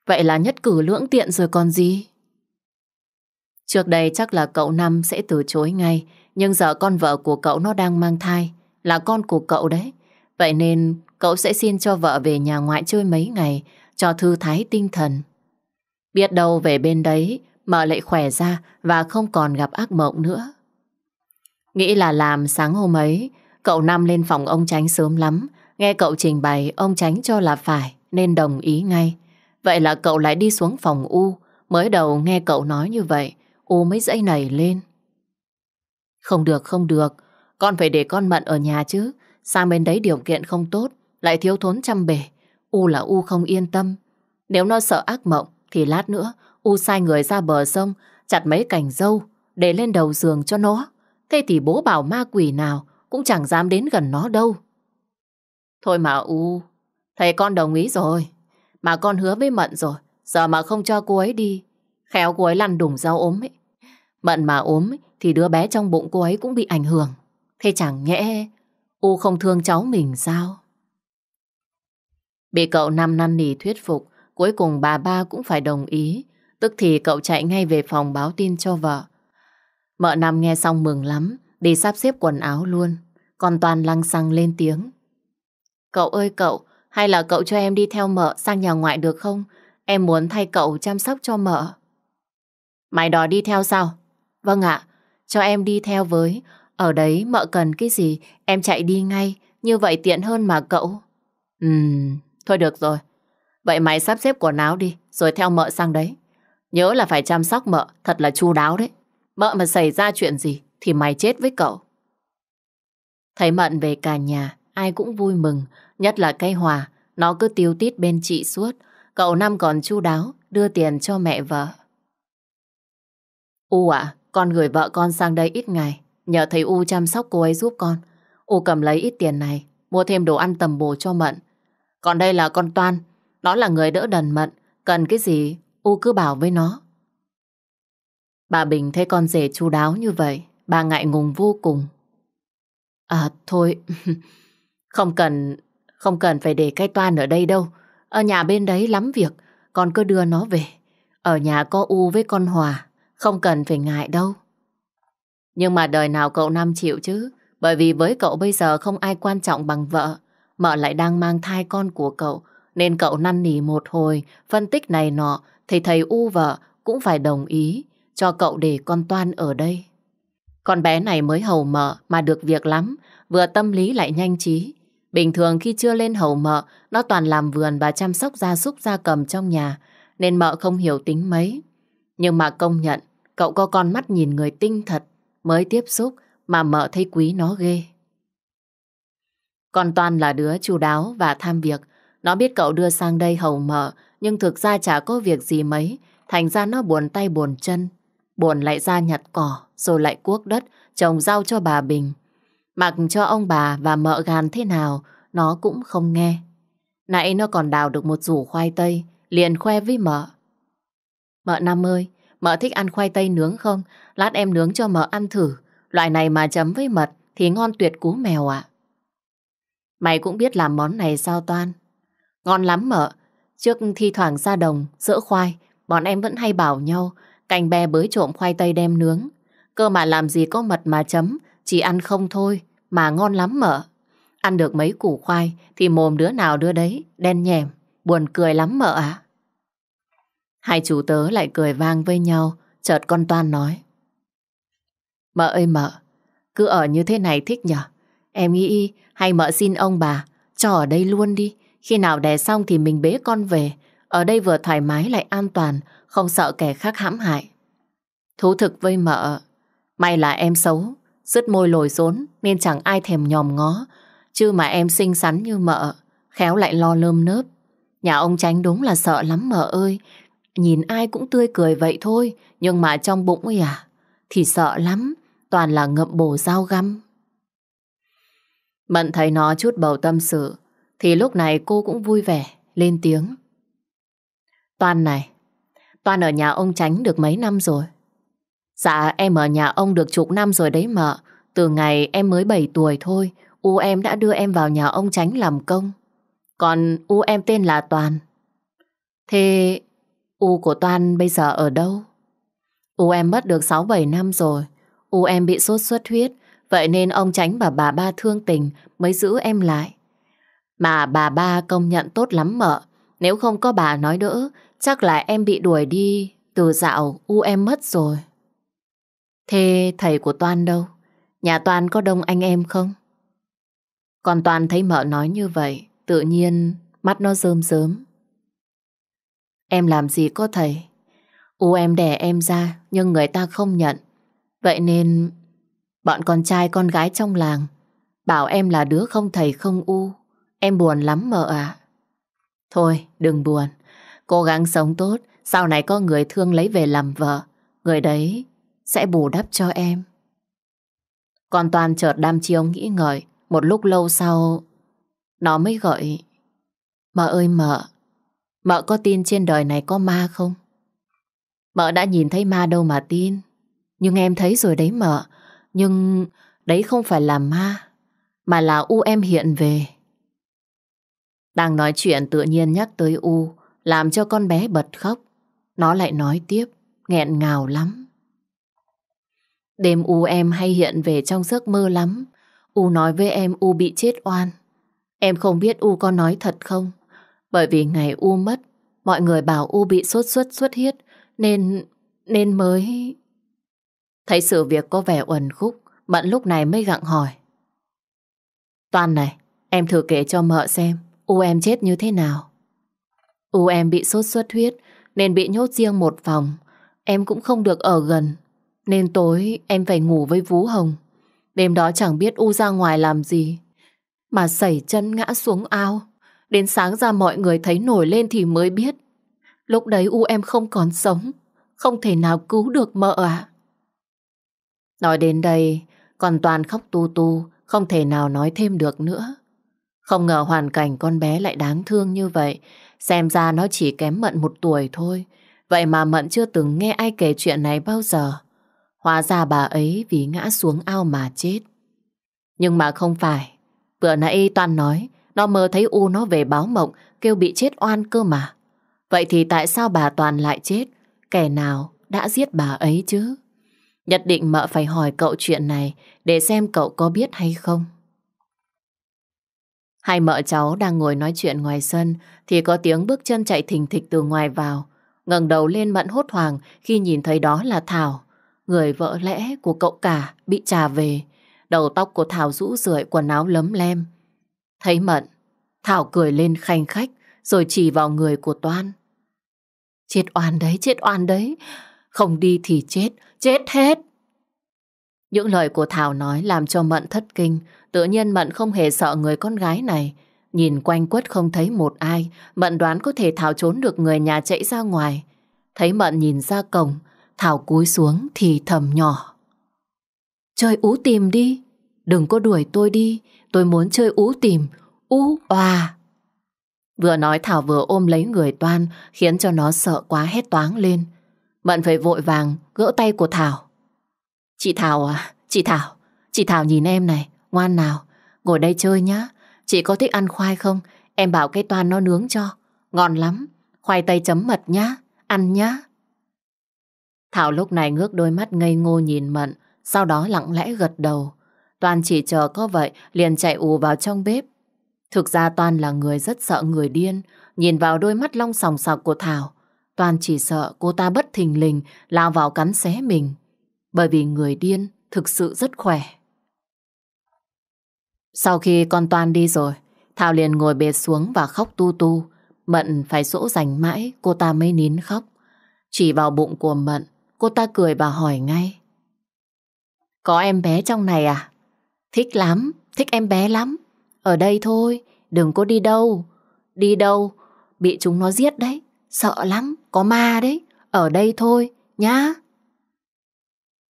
Vậy là nhất cử lưỡng tiện rồi còn gì? Trước đây chắc là cậu Năm sẽ từ chối ngay, nhưng giờ con vợ của cậu nó đang mang thai, là con của cậu đấy. Vậy nên cậu sẽ xin cho vợ về nhà ngoại chơi mấy ngày, cho thư thái tinh thần. Biết đâu về bên đấy, mợ lại khỏe ra và không còn gặp ác mộng nữa. Nghĩ là làm sáng hôm ấy, cậu Năm lên phòng ông Tránh sớm lắm, nghe cậu trình bày ông Tránh cho là phải nên đồng ý ngay. Vậy là cậu lại đi xuống phòng U. Mới đầu nghe cậu nói như vậy, U mới dãy nảy lên. Không được, không được. Con phải để con Mận ở nhà chứ. Sang bên đấy điều kiện không tốt, lại thiếu thốn chăm bể. U là U không yên tâm. Nếu nó sợ ác mộng, thì lát nữa U sai người ra bờ sông, chặt mấy cành dâu, để lên đầu giường cho nó. Thế thì bố bảo ma quỷ nào cũng chẳng dám đến gần nó đâu. Thôi mà U, thầy con đồng ý rồi. Mà con hứa với Mận rồi, giờ mà không cho cô ấy đi, khéo cô ấy lăn đùng rau ốm ấy. Mận mà ốm ấy, thì đứa bé trong bụng cô ấy cũng bị ảnh hưởng. Thế chẳng nhẽ U không thương cháu mình sao? Bị cậu năm năn nỉ thuyết phục, cuối cùng bà ba cũng phải đồng ý. Tức thì cậu chạy ngay về phòng báo tin cho vợ. Mợ Nam nghe xong mừng lắm, đi sắp xếp quần áo luôn. Còn Toàn lăng xăng lên tiếng. Cậu ơi cậu, hay là cậu cho em đi theo mợ sang nhà ngoại được không? Em muốn thay cậu chăm sóc cho mợ. Mày đó đi theo sao? Vâng ạ, cho em đi theo với. Ở đấy mợ cần cái gì, em chạy đi ngay. Như vậy tiện hơn mà cậu. Ừm, thôi được rồi. Vậy mày sắp xếp quần áo đi, rồi theo mợ sang đấy. Nhớ là phải chăm sóc mợ, thật là chu đáo đấy. Mợ mà xảy ra chuyện gì thì mày chết với cậu. Thấy Mận về cả nhà, ai cũng vui mừng nhất là cây hòa, nó cứ tiêu tít bên chị suốt. Cậu Năm còn chu đáo, đưa tiền cho mẹ vợ. U ạ à, con gửi vợ con sang đây ít ngày, nhờ thầy U chăm sóc cô ấy giúp con. U cầm lấy ít tiền này, mua thêm đồ ăn tầm bổ cho Mận. Còn đây là con Toan, nó là người đỡ đần Mận, cần cái gì U cứ bảo với nó. Bà Bình thấy con rể chu đáo như vậy, bà ngại ngùng vô cùng. À thôi, không cần không cần phải để cái toan ở đây đâu. Ở nhà bên đấy lắm việc, con cứ đưa nó về. Ở nhà có U với con Hòa, không cần phải ngại đâu. Nhưng mà đời nào cậu Nam chịu chứ, bởi vì với cậu bây giờ không ai quan trọng bằng vợ. Mợ lại đang mang thai con của cậu, nên cậu năn nỉ một hồi, phân tích này nọ, thì thầy U vợ cũng phải đồng ý cho cậu để con Toan ở đây. Con bé này mới hầu mợ mà được việc lắm, vừa tâm lý lại nhanh trí, Bình thường khi chưa lên hầu mợ, nó toàn làm vườn và chăm sóc gia súc gia cầm trong nhà, nên mợ không hiểu tính mấy. Nhưng mà công nhận, cậu có con mắt nhìn người tinh thật, mới tiếp xúc mà mợ thấy quý nó ghê. Còn Toàn là đứa chu đáo và tham việc. Nó biết cậu đưa sang đây hầu mợ, nhưng thực ra chả có việc gì mấy. Thành ra nó buồn tay buồn chân. Buồn lại ra nhặt cỏ, rồi lại cuốc đất, trồng rau cho bà Bình. Mặc cho ông bà và mợ gàn thế nào, nó cũng không nghe. Nãy nó còn đào được một rủ khoai tây, liền khoe với mợ. Mợ Năm ơi, mợ thích ăn khoai tây nướng không? Lát em nướng cho mợ ăn thử. Loại này mà chấm với mật thì ngon tuyệt cú mèo ạ. Mày cũng biết làm món này sao Toan? Ngon lắm mợ. Trước thi thoảng ra đồng, giữa khoai, bọn em vẫn hay bảo nhau, cành bè bới trộm khoai tây đem nướng. Cơ mà làm gì có mật mà chấm, chỉ ăn không thôi Mà ngon lắm mợ Ăn được mấy củ khoai Thì mồm đứa nào đứa đấy Đen nhèm Buồn cười lắm mợ ạ Hai chú tớ lại cười vang với nhau Chợt con Toan nói Mợ ơi mợ Cứ ở như thế này thích nhở Em nghĩ hay mợ xin ông bà Cho ở đây luôn đi Khi nào đẻ xong thì mình bế con về Ở đây vừa thoải mái lại an toàn Không sợ kẻ khác hãm hại Thú thực với mợ May là em xấu Dứt môi lồi rốn nên chẳng ai thèm nhòm ngó. Chứ mà em xinh xắn như mợ, khéo lại lo lơm nớp. Nhà ông tránh đúng là sợ lắm mợ ơi. Nhìn ai cũng tươi cười vậy thôi, nhưng mà trong bụng ấy à, thì sợ lắm, toàn là ngậm bồ dao găm. Mận thấy nó chút bầu tâm sự, thì lúc này cô cũng vui vẻ, lên tiếng. Toàn này, Toàn ở nhà ông tránh được mấy năm rồi. Dạ em ở nhà ông được chục năm rồi đấy mợ Từ ngày em mới 7 tuổi thôi U em đã đưa em vào nhà ông tránh làm công Còn U em tên là Toàn Thế U của Toàn bây giờ ở đâu? U em mất được 6-7 năm rồi U em bị sốt xuất huyết Vậy nên ông tránh và bà ba thương tình Mới giữ em lại Mà bà ba công nhận tốt lắm mợ Nếu không có bà nói đỡ Chắc là em bị đuổi đi Từ dạo U em mất rồi Thế thầy của Toan đâu? Nhà Toan có đông anh em không? Còn Toan thấy mợ nói như vậy, tự nhiên mắt nó rơm rớm. Em làm gì có thầy? U em đẻ em ra, nhưng người ta không nhận. Vậy nên bọn con trai con gái trong làng bảo em là đứa không thầy không u. Em buồn lắm mợ ạ. Thôi, đừng buồn. Cố gắng sống tốt, sau này có người thương lấy về làm vợ. Người đấy sẽ bù đắp cho em. Còn Toàn chợt đam chiêu nghĩ ngợi, một lúc lâu sau, nó mới gọi. Mợ ơi mợ, mợ có tin trên đời này có ma không? Mợ đã nhìn thấy ma đâu mà tin. Nhưng em thấy rồi đấy mợ, nhưng đấy không phải là ma, mà là U em hiện về. Đang nói chuyện tự nhiên nhắc tới U, làm cho con bé bật khóc. Nó lại nói tiếp, nghẹn ngào lắm. Đêm U em hay hiện về trong giấc mơ lắm. U nói với em U bị chết oan. Em không biết U có nói thật không. Bởi vì ngày U mất, mọi người bảo U bị sốt xuất xuất huyết, nên... nên mới... Thấy sự việc có vẻ uẩn khúc, Mận lúc này mới gặng hỏi. Toàn này, em thử kể cho mợ xem, U em chết như thế nào. U em bị sốt xuất huyết, nên bị nhốt riêng một phòng. Em cũng không được ở gần, nên tối em phải ngủ với Vũ Hồng. Đêm đó chẳng biết U ra ngoài làm gì. Mà sẩy chân ngã xuống ao. Đến sáng ra mọi người thấy nổi lên thì mới biết. Lúc đấy U em không còn sống. Không thể nào cứu được mợ ạ. Nói đến đây, còn Toàn khóc tu tu, không thể nào nói thêm được nữa. Không ngờ hoàn cảnh con bé lại đáng thương như vậy. Xem ra nó chỉ kém Mận một tuổi thôi. Vậy mà Mận chưa từng nghe ai kể chuyện này bao giờ. Hóa ra bà ấy vì ngã xuống ao mà chết. Nhưng mà không phải. Vừa nãy Toàn nói, nó mơ thấy U nó về báo mộng, kêu bị chết oan cơ mà. Vậy thì tại sao bà Toàn lại chết? Kẻ nào đã giết bà ấy chứ? Nhất định mợ phải hỏi cậu chuyện này để xem cậu có biết hay không. Hai mợ cháu đang ngồi nói chuyện ngoài sân thì có tiếng bước chân chạy thình thịch từ ngoài vào. ngẩng đầu lên mận hốt hoàng khi nhìn thấy đó là Thảo người vợ lẽ của cậu cả bị trà về. Đầu tóc của Thảo rũ rượi quần áo lấm lem. Thấy Mận, Thảo cười lên khanh khách rồi chỉ vào người của Toan. Chết oan đấy, chết oan đấy. Không đi thì chết, chết hết. Những lời của Thảo nói làm cho Mận thất kinh. Tự nhiên Mận không hề sợ người con gái này. Nhìn quanh quất không thấy một ai. Mận đoán có thể Thảo trốn được người nhà chạy ra ngoài. Thấy Mận nhìn ra cổng, Thảo cúi xuống thì thầm nhỏ. Chơi ú tìm đi, đừng có đuổi tôi đi, tôi muốn chơi ú tìm, ú oà. Vừa nói Thảo vừa ôm lấy người Toan khiến cho nó sợ quá hét toáng lên. Mận phải vội vàng gỡ tay của Thảo. Chị Thảo à, chị Thảo, chị Thảo nhìn em này, ngoan nào, ngồi đây chơi nhá. Chị có thích ăn khoai không? Em bảo cái Toan nó nướng cho, ngon lắm. Khoai tây chấm mật nhá, ăn nhá. Thảo lúc này ngước đôi mắt ngây ngô nhìn Mận, sau đó lặng lẽ gật đầu. Toàn chỉ chờ có vậy, liền chạy ù vào trong bếp. Thực ra Toàn là người rất sợ người điên, nhìn vào đôi mắt long sòng sọc của Thảo. Toàn chỉ sợ cô ta bất thình lình lao vào cắn xé mình. Bởi vì người điên thực sự rất khỏe. Sau khi con Toàn đi rồi, Thảo liền ngồi bệt xuống và khóc tu tu. Mận phải dỗ dành mãi, cô ta mới nín khóc. Chỉ vào bụng của Mận, Cô ta cười và hỏi ngay. Có em bé trong này à? Thích lắm, thích em bé lắm. Ở đây thôi, đừng có đi đâu. Đi đâu, bị chúng nó giết đấy. Sợ lắm, có ma đấy. Ở đây thôi, nhá.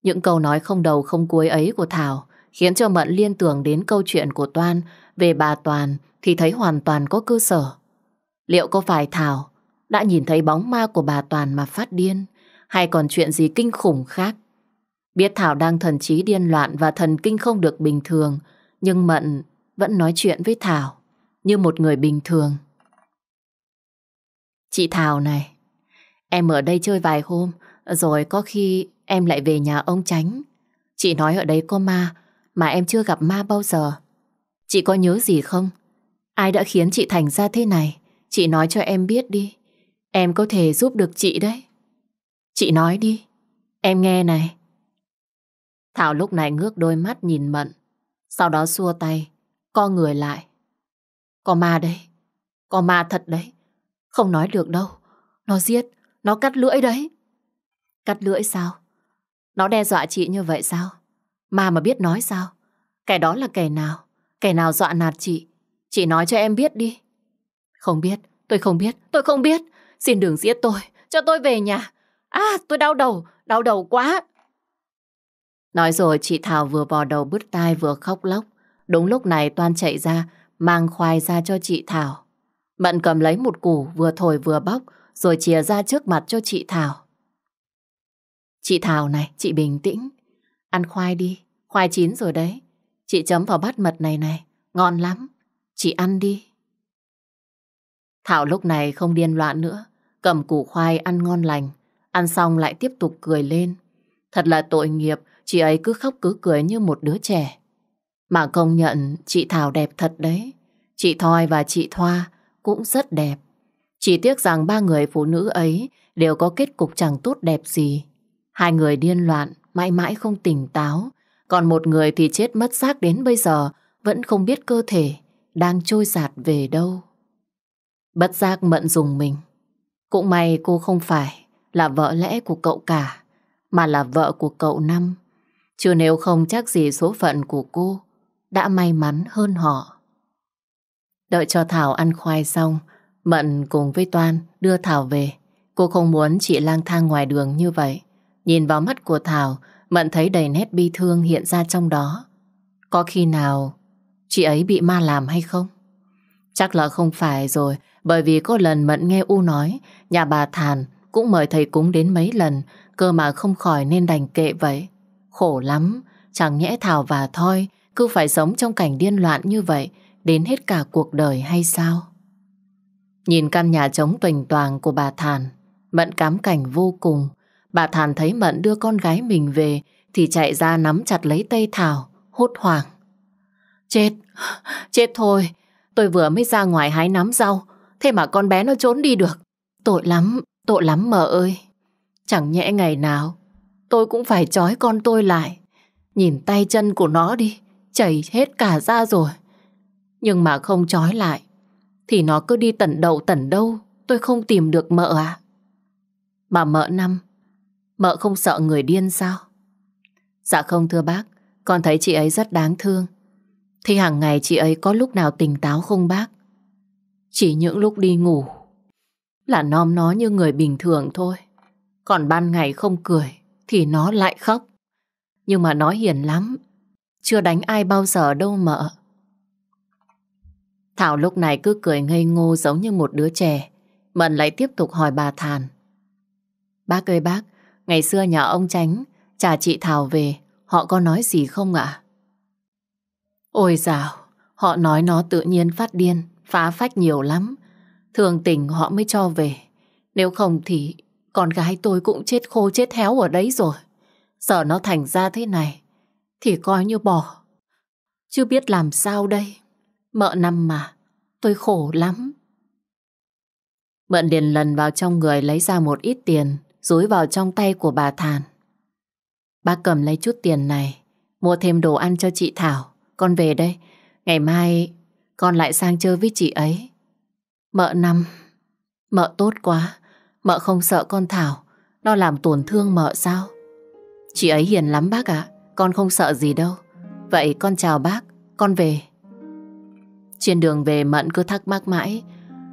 Những câu nói không đầu không cuối ấy của Thảo khiến cho Mận liên tưởng đến câu chuyện của Toan về bà Toàn thì thấy hoàn toàn có cơ sở. Liệu có phải Thảo đã nhìn thấy bóng ma của bà Toàn mà phát điên? hay còn chuyện gì kinh khủng khác. Biết Thảo đang thần trí điên loạn và thần kinh không được bình thường, nhưng Mận vẫn nói chuyện với Thảo như một người bình thường. Chị Thảo này, em ở đây chơi vài hôm, rồi có khi em lại về nhà ông Tránh. Chị nói ở đây có ma, mà em chưa gặp ma bao giờ. Chị có nhớ gì không? Ai đã khiến chị thành ra thế này? Chị nói cho em biết đi. Em có thể giúp được chị đấy. Chị nói đi, em nghe này. Thảo lúc này ngước đôi mắt nhìn Mận, sau đó xua tay, co người lại. Có ma đấy, có ma thật đấy, không nói được đâu. Nó giết, nó cắt lưỡi đấy. Cắt lưỡi sao? Nó đe dọa chị như vậy sao? Ma mà biết nói sao? Kẻ đó là kẻ nào? Kẻ nào dọa nạt chị? Chị nói cho em biết đi. Không biết, tôi không biết, tôi không biết. Xin đừng giết tôi, cho tôi về nhà. À tôi đau đầu, đau đầu quá. Nói rồi chị Thảo vừa bò đầu bứt tai vừa khóc lóc. Đúng lúc này Toan chạy ra, mang khoai ra cho chị Thảo. Mận cầm lấy một củ vừa thổi vừa bóc, rồi chia ra trước mặt cho chị Thảo. Chị Thảo này, chị bình tĩnh. Ăn khoai đi, khoai chín rồi đấy. Chị chấm vào bát mật này này, ngon lắm. Chị ăn đi. Thảo lúc này không điên loạn nữa, cầm củ khoai ăn ngon lành, Ăn xong lại tiếp tục cười lên. Thật là tội nghiệp, chị ấy cứ khóc cứ cười như một đứa trẻ. Mà công nhận chị Thảo đẹp thật đấy. Chị Thoi và chị Thoa cũng rất đẹp. Chỉ tiếc rằng ba người phụ nữ ấy đều có kết cục chẳng tốt đẹp gì. Hai người điên loạn, mãi mãi không tỉnh táo. Còn một người thì chết mất xác đến bây giờ, vẫn không biết cơ thể đang trôi giạt về đâu. Bất giác mận dùng mình. Cũng may cô không phải là vợ lẽ của cậu cả, mà là vợ của cậu Năm. Chứ nếu không chắc gì số phận của cô đã may mắn hơn họ. Đợi cho Thảo ăn khoai xong, Mận cùng với Toan đưa Thảo về. Cô không muốn chị lang thang ngoài đường như vậy. Nhìn vào mắt của Thảo, Mận thấy đầy nét bi thương hiện ra trong đó. Có khi nào chị ấy bị ma làm hay không? Chắc là không phải rồi, bởi vì có lần Mận nghe U nói, nhà bà Thàn cũng mời thầy cúng đến mấy lần Cơ mà không khỏi nên đành kệ vậy Khổ lắm Chẳng nhẽ Thảo và Thoi Cứ phải sống trong cảnh điên loạn như vậy Đến hết cả cuộc đời hay sao Nhìn căn nhà trống tuỳnh toàn của bà Thàn Mận cám cảnh vô cùng Bà Thàn thấy Mận đưa con gái mình về Thì chạy ra nắm chặt lấy tay Thảo Hốt hoảng Chết, chết thôi Tôi vừa mới ra ngoài hái nắm rau Thế mà con bé nó trốn đi được Tội lắm Tội lắm mợ ơi. Chẳng nhẽ ngày nào tôi cũng phải trói con tôi lại. Nhìn tay chân của nó đi, chảy hết cả ra rồi. Nhưng mà không trói lại, thì nó cứ đi tẩn đầu tẩn đâu, tôi không tìm được mợ à. Mà mợ năm, mợ không sợ người điên sao? Dạ không thưa bác, con thấy chị ấy rất đáng thương. Thì hàng ngày chị ấy có lúc nào tỉnh táo không bác? Chỉ những lúc đi ngủ là nom nó như người bình thường thôi. Còn ban ngày không cười thì nó lại khóc. Nhưng mà nó hiền lắm, chưa đánh ai bao giờ đâu mợ. Thảo lúc này cứ cười ngây ngô giống như một đứa trẻ. Mận lại tiếp tục hỏi bà Thàn. Bác ơi bác, ngày xưa nhà ông Tránh trả chị Thảo về, họ có nói gì không ạ? Ôi dào, họ nói nó tự nhiên phát điên, phá phách nhiều lắm. Thường tình họ mới cho về. Nếu không thì con gái tôi cũng chết khô chết héo ở đấy rồi. Giờ nó thành ra thế này thì coi như bỏ. chưa biết làm sao đây. Mợ năm mà, tôi khổ lắm. Mận liền lần vào trong người lấy ra một ít tiền, rúi vào trong tay của bà Thàn. Bác cầm lấy chút tiền này, mua thêm đồ ăn cho chị Thảo. Con về đây, ngày mai con lại sang chơi với chị ấy. Mợ năm, mợ tốt quá, mợ không sợ con Thảo, nó làm tổn thương mợ sao? Chị ấy hiền lắm bác ạ, con không sợ gì đâu. Vậy con chào bác, con về. Trên đường về Mận cứ thắc mắc mãi.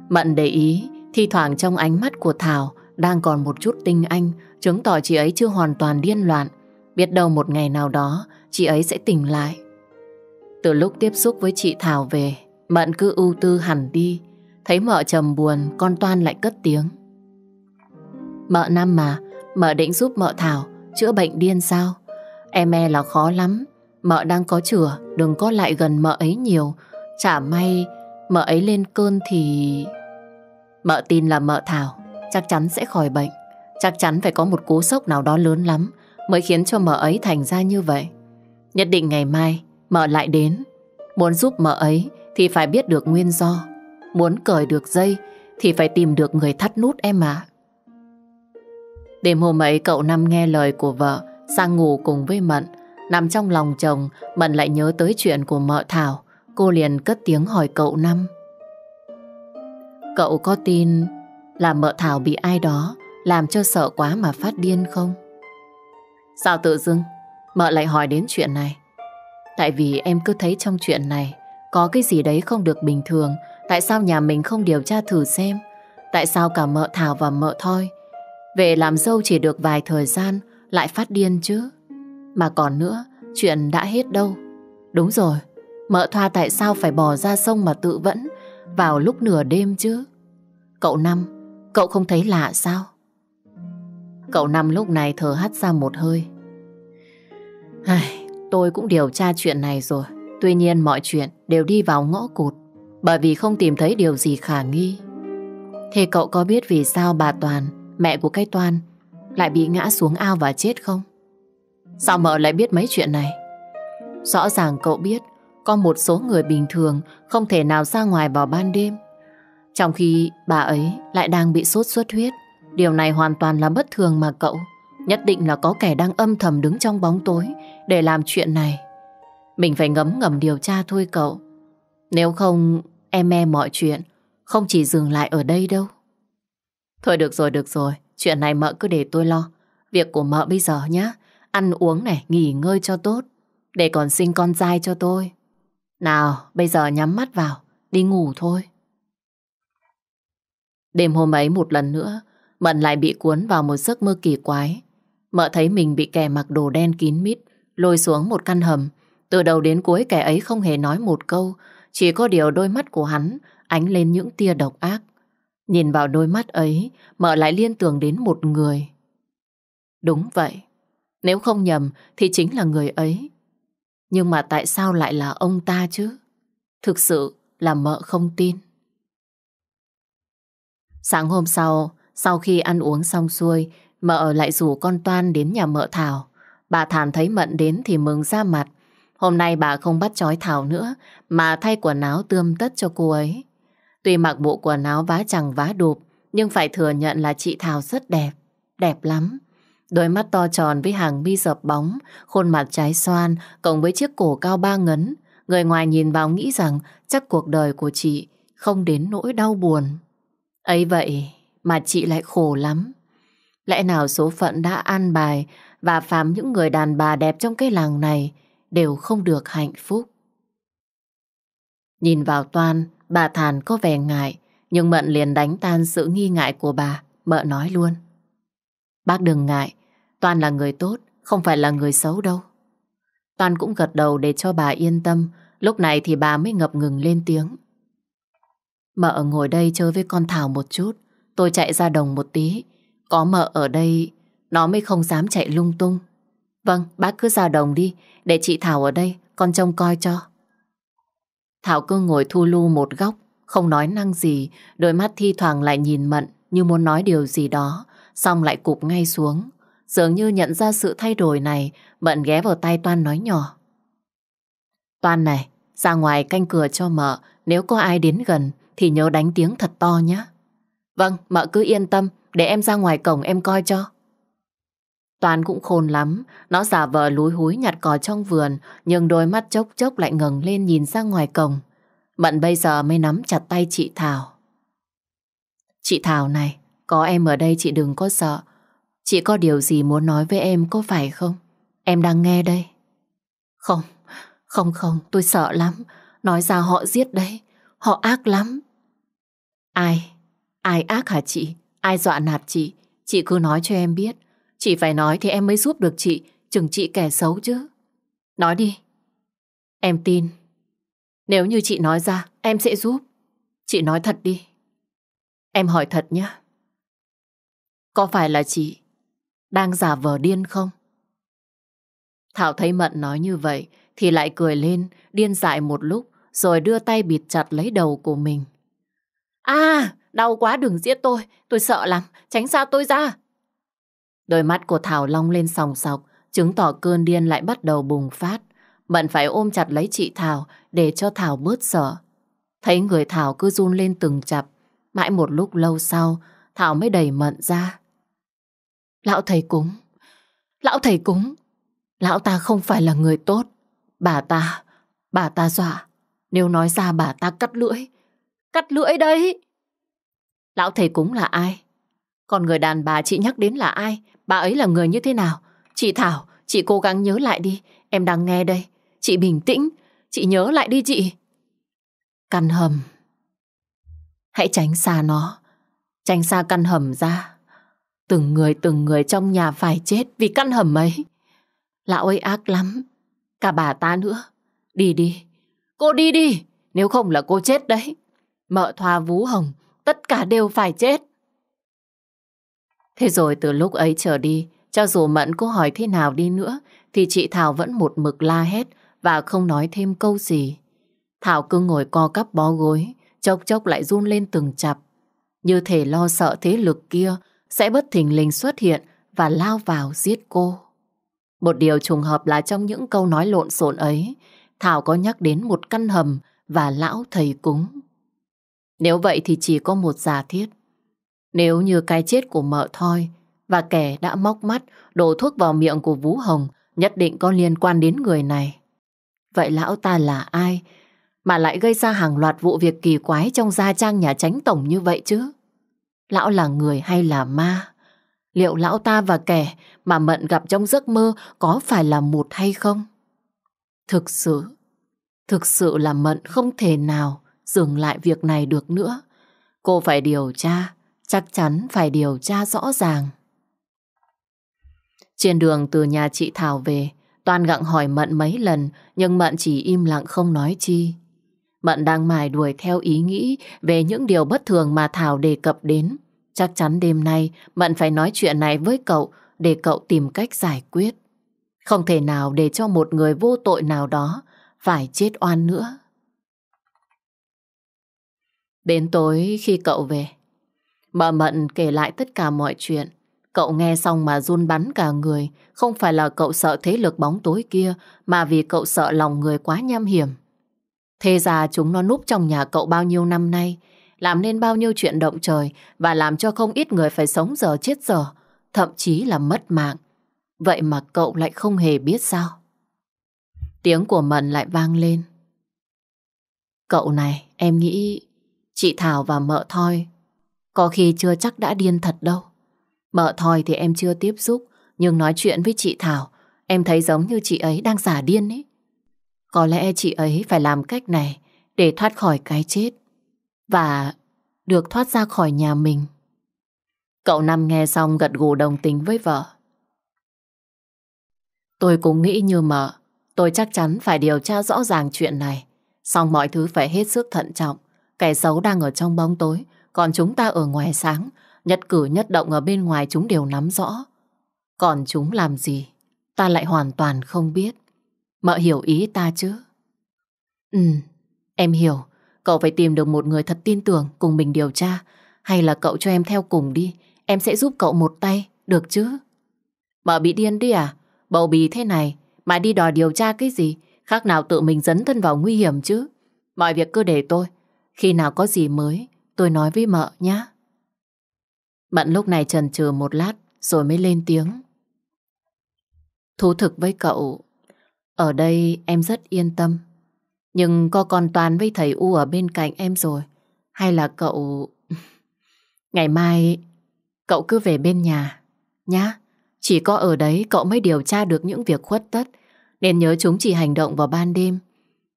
Mận để ý, thi thoảng trong ánh mắt của Thảo đang còn một chút tinh anh, chứng tỏ chị ấy chưa hoàn toàn điên loạn. Biết đâu một ngày nào đó, chị ấy sẽ tỉnh lại. Từ lúc tiếp xúc với chị Thảo về, Mận cứ ưu tư hẳn đi, Thấy mợ trầm buồn, con Toan lại cất tiếng. Mợ năm mà, mợ định giúp mợ Thảo chữa bệnh điên sao? Em e là khó lắm, mợ đang có chữa, đừng có lại gần mợ ấy nhiều. Chả may, mợ ấy lên cơn thì... Mợ tin là mợ Thảo, chắc chắn sẽ khỏi bệnh. Chắc chắn phải có một cú sốc nào đó lớn lắm mới khiến cho mợ ấy thành ra như vậy. Nhất định ngày mai mợ lại đến. Muốn giúp mợ ấy thì phải biết được nguyên do. Muốn cởi được dây thì phải tìm được người thắt nút em ạ. À. Đêm hôm ấy cậu Năm nghe lời của vợ sang ngủ cùng với Mận. Nằm trong lòng chồng, Mận lại nhớ tới chuyện của mợ Thảo. Cô liền cất tiếng hỏi cậu Năm. Cậu có tin là mợ Thảo bị ai đó làm cho sợ quá mà phát điên không? Sao tự dưng mợ lại hỏi đến chuyện này? Tại vì em cứ thấy trong chuyện này có cái gì đấy không được bình thường Tại sao nhà mình không điều tra thử xem Tại sao cả mợ Thảo và mợ Thôi Về làm dâu chỉ được vài thời gian Lại phát điên chứ Mà còn nữa Chuyện đã hết đâu Đúng rồi Mợ Thoa tại sao phải bỏ ra sông mà tự vẫn Vào lúc nửa đêm chứ Cậu Năm Cậu không thấy lạ sao Cậu Năm lúc này thở hắt ra một hơi Ai, Tôi cũng điều tra chuyện này rồi Tuy nhiên mọi chuyện đều đi vào ngõ cụt bởi vì không tìm thấy điều gì khả nghi. Thế cậu có biết vì sao bà Toàn, mẹ của cái Toàn, lại bị ngã xuống ao và chết không? Sao mợ lại biết mấy chuyện này? Rõ ràng cậu biết có một số người bình thường không thể nào ra ngoài vào ban đêm. Trong khi bà ấy lại đang bị sốt xuất huyết. Điều này hoàn toàn là bất thường mà cậu. Nhất định là có kẻ đang âm thầm đứng trong bóng tối để làm chuyện này. Mình phải ngấm ngầm điều tra thôi cậu. Nếu không Em e mọi chuyện Không chỉ dừng lại ở đây đâu Thôi được rồi được rồi Chuyện này mợ cứ để tôi lo Việc của mợ bây giờ nhá Ăn uống này nghỉ ngơi cho tốt Để còn sinh con trai cho tôi Nào bây giờ nhắm mắt vào Đi ngủ thôi Đêm hôm ấy một lần nữa Mận lại bị cuốn vào một giấc mơ kỳ quái Mợ thấy mình bị kẻ mặc đồ đen kín mít Lôi xuống một căn hầm Từ đầu đến cuối kẻ ấy không hề nói một câu chỉ có điều đôi mắt của hắn ánh lên những tia độc ác. Nhìn vào đôi mắt ấy, mợ lại liên tưởng đến một người. Đúng vậy, nếu không nhầm thì chính là người ấy. Nhưng mà tại sao lại là ông ta chứ? Thực sự là mợ không tin. Sáng hôm sau, sau khi ăn uống xong xuôi, mợ lại rủ con Toan đến nhà mợ Thảo. Bà Thản thấy Mận đến thì mừng ra mặt, Hôm nay bà không bắt chói Thảo nữa mà thay quần áo tươm tất cho cô ấy. Tuy mặc bộ quần áo vá chẳng vá đụp nhưng phải thừa nhận là chị Thảo rất đẹp. Đẹp lắm. Đôi mắt to tròn với hàng mi dập bóng, khuôn mặt trái xoan cộng với chiếc cổ cao ba ngấn. Người ngoài nhìn vào nghĩ rằng chắc cuộc đời của chị không đến nỗi đau buồn. Ấy vậy mà chị lại khổ lắm. Lẽ nào số phận đã an bài và phàm những người đàn bà đẹp trong cái làng này đều không được hạnh phúc. Nhìn vào Toan, bà Thàn có vẻ ngại, nhưng Mận liền đánh tan sự nghi ngại của bà, mợ nói luôn. Bác đừng ngại, Toan là người tốt, không phải là người xấu đâu. Toan cũng gật đầu để cho bà yên tâm, lúc này thì bà mới ngập ngừng lên tiếng. Mợ ngồi đây chơi với con Thảo một chút, tôi chạy ra đồng một tí, có mợ ở đây, nó mới không dám chạy lung tung. Vâng, bác cứ ra đồng đi, để chị Thảo ở đây, con trông coi cho. Thảo cứ ngồi thu lưu một góc, không nói năng gì, đôi mắt thi thoảng lại nhìn Mận như muốn nói điều gì đó, xong lại cụp ngay xuống. Dường như nhận ra sự thay đổi này, Mận ghé vào tay Toan nói nhỏ. Toan này, ra ngoài canh cửa cho mợ, nếu có ai đến gần thì nhớ đánh tiếng thật to nhé. Vâng, mợ cứ yên tâm, để em ra ngoài cổng em coi cho. Toàn cũng khôn lắm, nó giả vờ lúi húi nhặt cỏ trong vườn, nhưng đôi mắt chốc chốc lại ngừng lên nhìn ra ngoài cổng. Mận bây giờ mới nắm chặt tay chị Thảo. Chị Thảo này, có em ở đây chị đừng có sợ. Chị có điều gì muốn nói với em có phải không? Em đang nghe đây. Không, không không, tôi sợ lắm. Nói ra họ giết đấy, họ ác lắm. Ai? Ai ác hả chị? Ai dọa nạt chị? Chị cứ nói cho em biết. Chị phải nói thì em mới giúp được chị, chừng chị kẻ xấu chứ. Nói đi. Em tin. Nếu như chị nói ra, em sẽ giúp. Chị nói thật đi. Em hỏi thật nhé. Có phải là chị đang giả vờ điên không? Thảo thấy Mận nói như vậy thì lại cười lên, điên dại một lúc rồi đưa tay bịt chặt lấy đầu của mình. À, đau quá đừng giết tôi, tôi sợ lắm, tránh xa tôi ra. Đôi mắt của Thảo long lên sòng sọc, chứng tỏ cơn điên lại bắt đầu bùng phát. Bận phải ôm chặt lấy chị Thảo để cho Thảo bớt sợ. Thấy người Thảo cứ run lên từng chập, mãi một lúc lâu sau, Thảo mới đẩy mận ra. Lão thầy cúng, lão thầy cúng, lão ta không phải là người tốt. Bà ta, bà ta dọa, nếu nói ra bà ta cắt lưỡi, cắt lưỡi đấy. Lão thầy cúng là ai? Còn người đàn bà chị nhắc đến là ai? bà ấy là người như thế nào. Chị Thảo, chị cố gắng nhớ lại đi, em đang nghe đây. Chị bình tĩnh, chị nhớ lại đi chị. Căn hầm. Hãy tránh xa nó, tránh xa căn hầm ra. Từng người từng người trong nhà phải chết vì căn hầm ấy. Lão ấy ác lắm, cả bà ta nữa. Đi đi, cô đi đi, nếu không là cô chết đấy. Mợ thoa vú hồng, tất cả đều phải chết. Thế rồi từ lúc ấy trở đi, cho dù Mẫn có hỏi thế nào đi nữa, thì chị Thảo vẫn một mực la hét và không nói thêm câu gì. Thảo cứ ngồi co cắp bó gối, chốc chốc lại run lên từng chập. Như thể lo sợ thế lực kia sẽ bất thình lình xuất hiện và lao vào giết cô. Một điều trùng hợp là trong những câu nói lộn xộn ấy, Thảo có nhắc đến một căn hầm và lão thầy cúng. Nếu vậy thì chỉ có một giả thiết, nếu như cái chết của mợ thôi và kẻ đã móc mắt đổ thuốc vào miệng của Vũ Hồng nhất định có liên quan đến người này. Vậy lão ta là ai mà lại gây ra hàng loạt vụ việc kỳ quái trong gia trang nhà tránh tổng như vậy chứ? Lão là người hay là ma? Liệu lão ta và kẻ mà Mận gặp trong giấc mơ có phải là một hay không? Thực sự, thực sự là Mận không thể nào dừng lại việc này được nữa. Cô phải điều tra, chắc chắn phải điều tra rõ ràng. Trên đường từ nhà chị Thảo về, Toàn gặng hỏi Mận mấy lần, nhưng Mận chỉ im lặng không nói chi. Mận đang mải đuổi theo ý nghĩ về những điều bất thường mà Thảo đề cập đến. Chắc chắn đêm nay Mận phải nói chuyện này với cậu để cậu tìm cách giải quyết. Không thể nào để cho một người vô tội nào đó phải chết oan nữa. Đến tối khi cậu về, Bà Mận kể lại tất cả mọi chuyện. Cậu nghe xong mà run bắn cả người. Không phải là cậu sợ thế lực bóng tối kia, mà vì cậu sợ lòng người quá nham hiểm. Thế ra chúng nó núp trong nhà cậu bao nhiêu năm nay, làm nên bao nhiêu chuyện động trời và làm cho không ít người phải sống giờ chết giờ, thậm chí là mất mạng. Vậy mà cậu lại không hề biết sao. Tiếng của Mận lại vang lên. Cậu này, em nghĩ chị Thảo và mợ thôi. Có khi chưa chắc đã điên thật đâu. Mợ thòi thì em chưa tiếp xúc, nhưng nói chuyện với chị Thảo, em thấy giống như chị ấy đang giả điên ấy. Có lẽ chị ấy phải làm cách này để thoát khỏi cái chết và được thoát ra khỏi nhà mình. Cậu Năm nghe xong gật gù đồng tình với vợ. Tôi cũng nghĩ như mợ, tôi chắc chắn phải điều tra rõ ràng chuyện này. Xong mọi thứ phải hết sức thận trọng, kẻ xấu đang ở trong bóng tối, còn chúng ta ở ngoài sáng, nhất cử nhất động ở bên ngoài chúng đều nắm rõ. Còn chúng làm gì, ta lại hoàn toàn không biết. Mợ hiểu ý ta chứ? Ừ, em hiểu. Cậu phải tìm được một người thật tin tưởng cùng mình điều tra. Hay là cậu cho em theo cùng đi, em sẽ giúp cậu một tay, được chứ? Mợ bị điên đi à? Bầu bì thế này, mà đi đòi điều tra cái gì? Khác nào tự mình dấn thân vào nguy hiểm chứ? Mọi việc cứ để tôi. Khi nào có gì mới, tôi nói với mợ nhé. Bạn lúc này trần chừ một lát rồi mới lên tiếng. Thú thực với cậu, ở đây em rất yên tâm. Nhưng có còn Toàn với thầy U ở bên cạnh em rồi. Hay là cậu... Ngày mai cậu cứ về bên nhà, nhá. Chỉ có ở đấy cậu mới điều tra được những việc khuất tất. Nên nhớ chúng chỉ hành động vào ban đêm.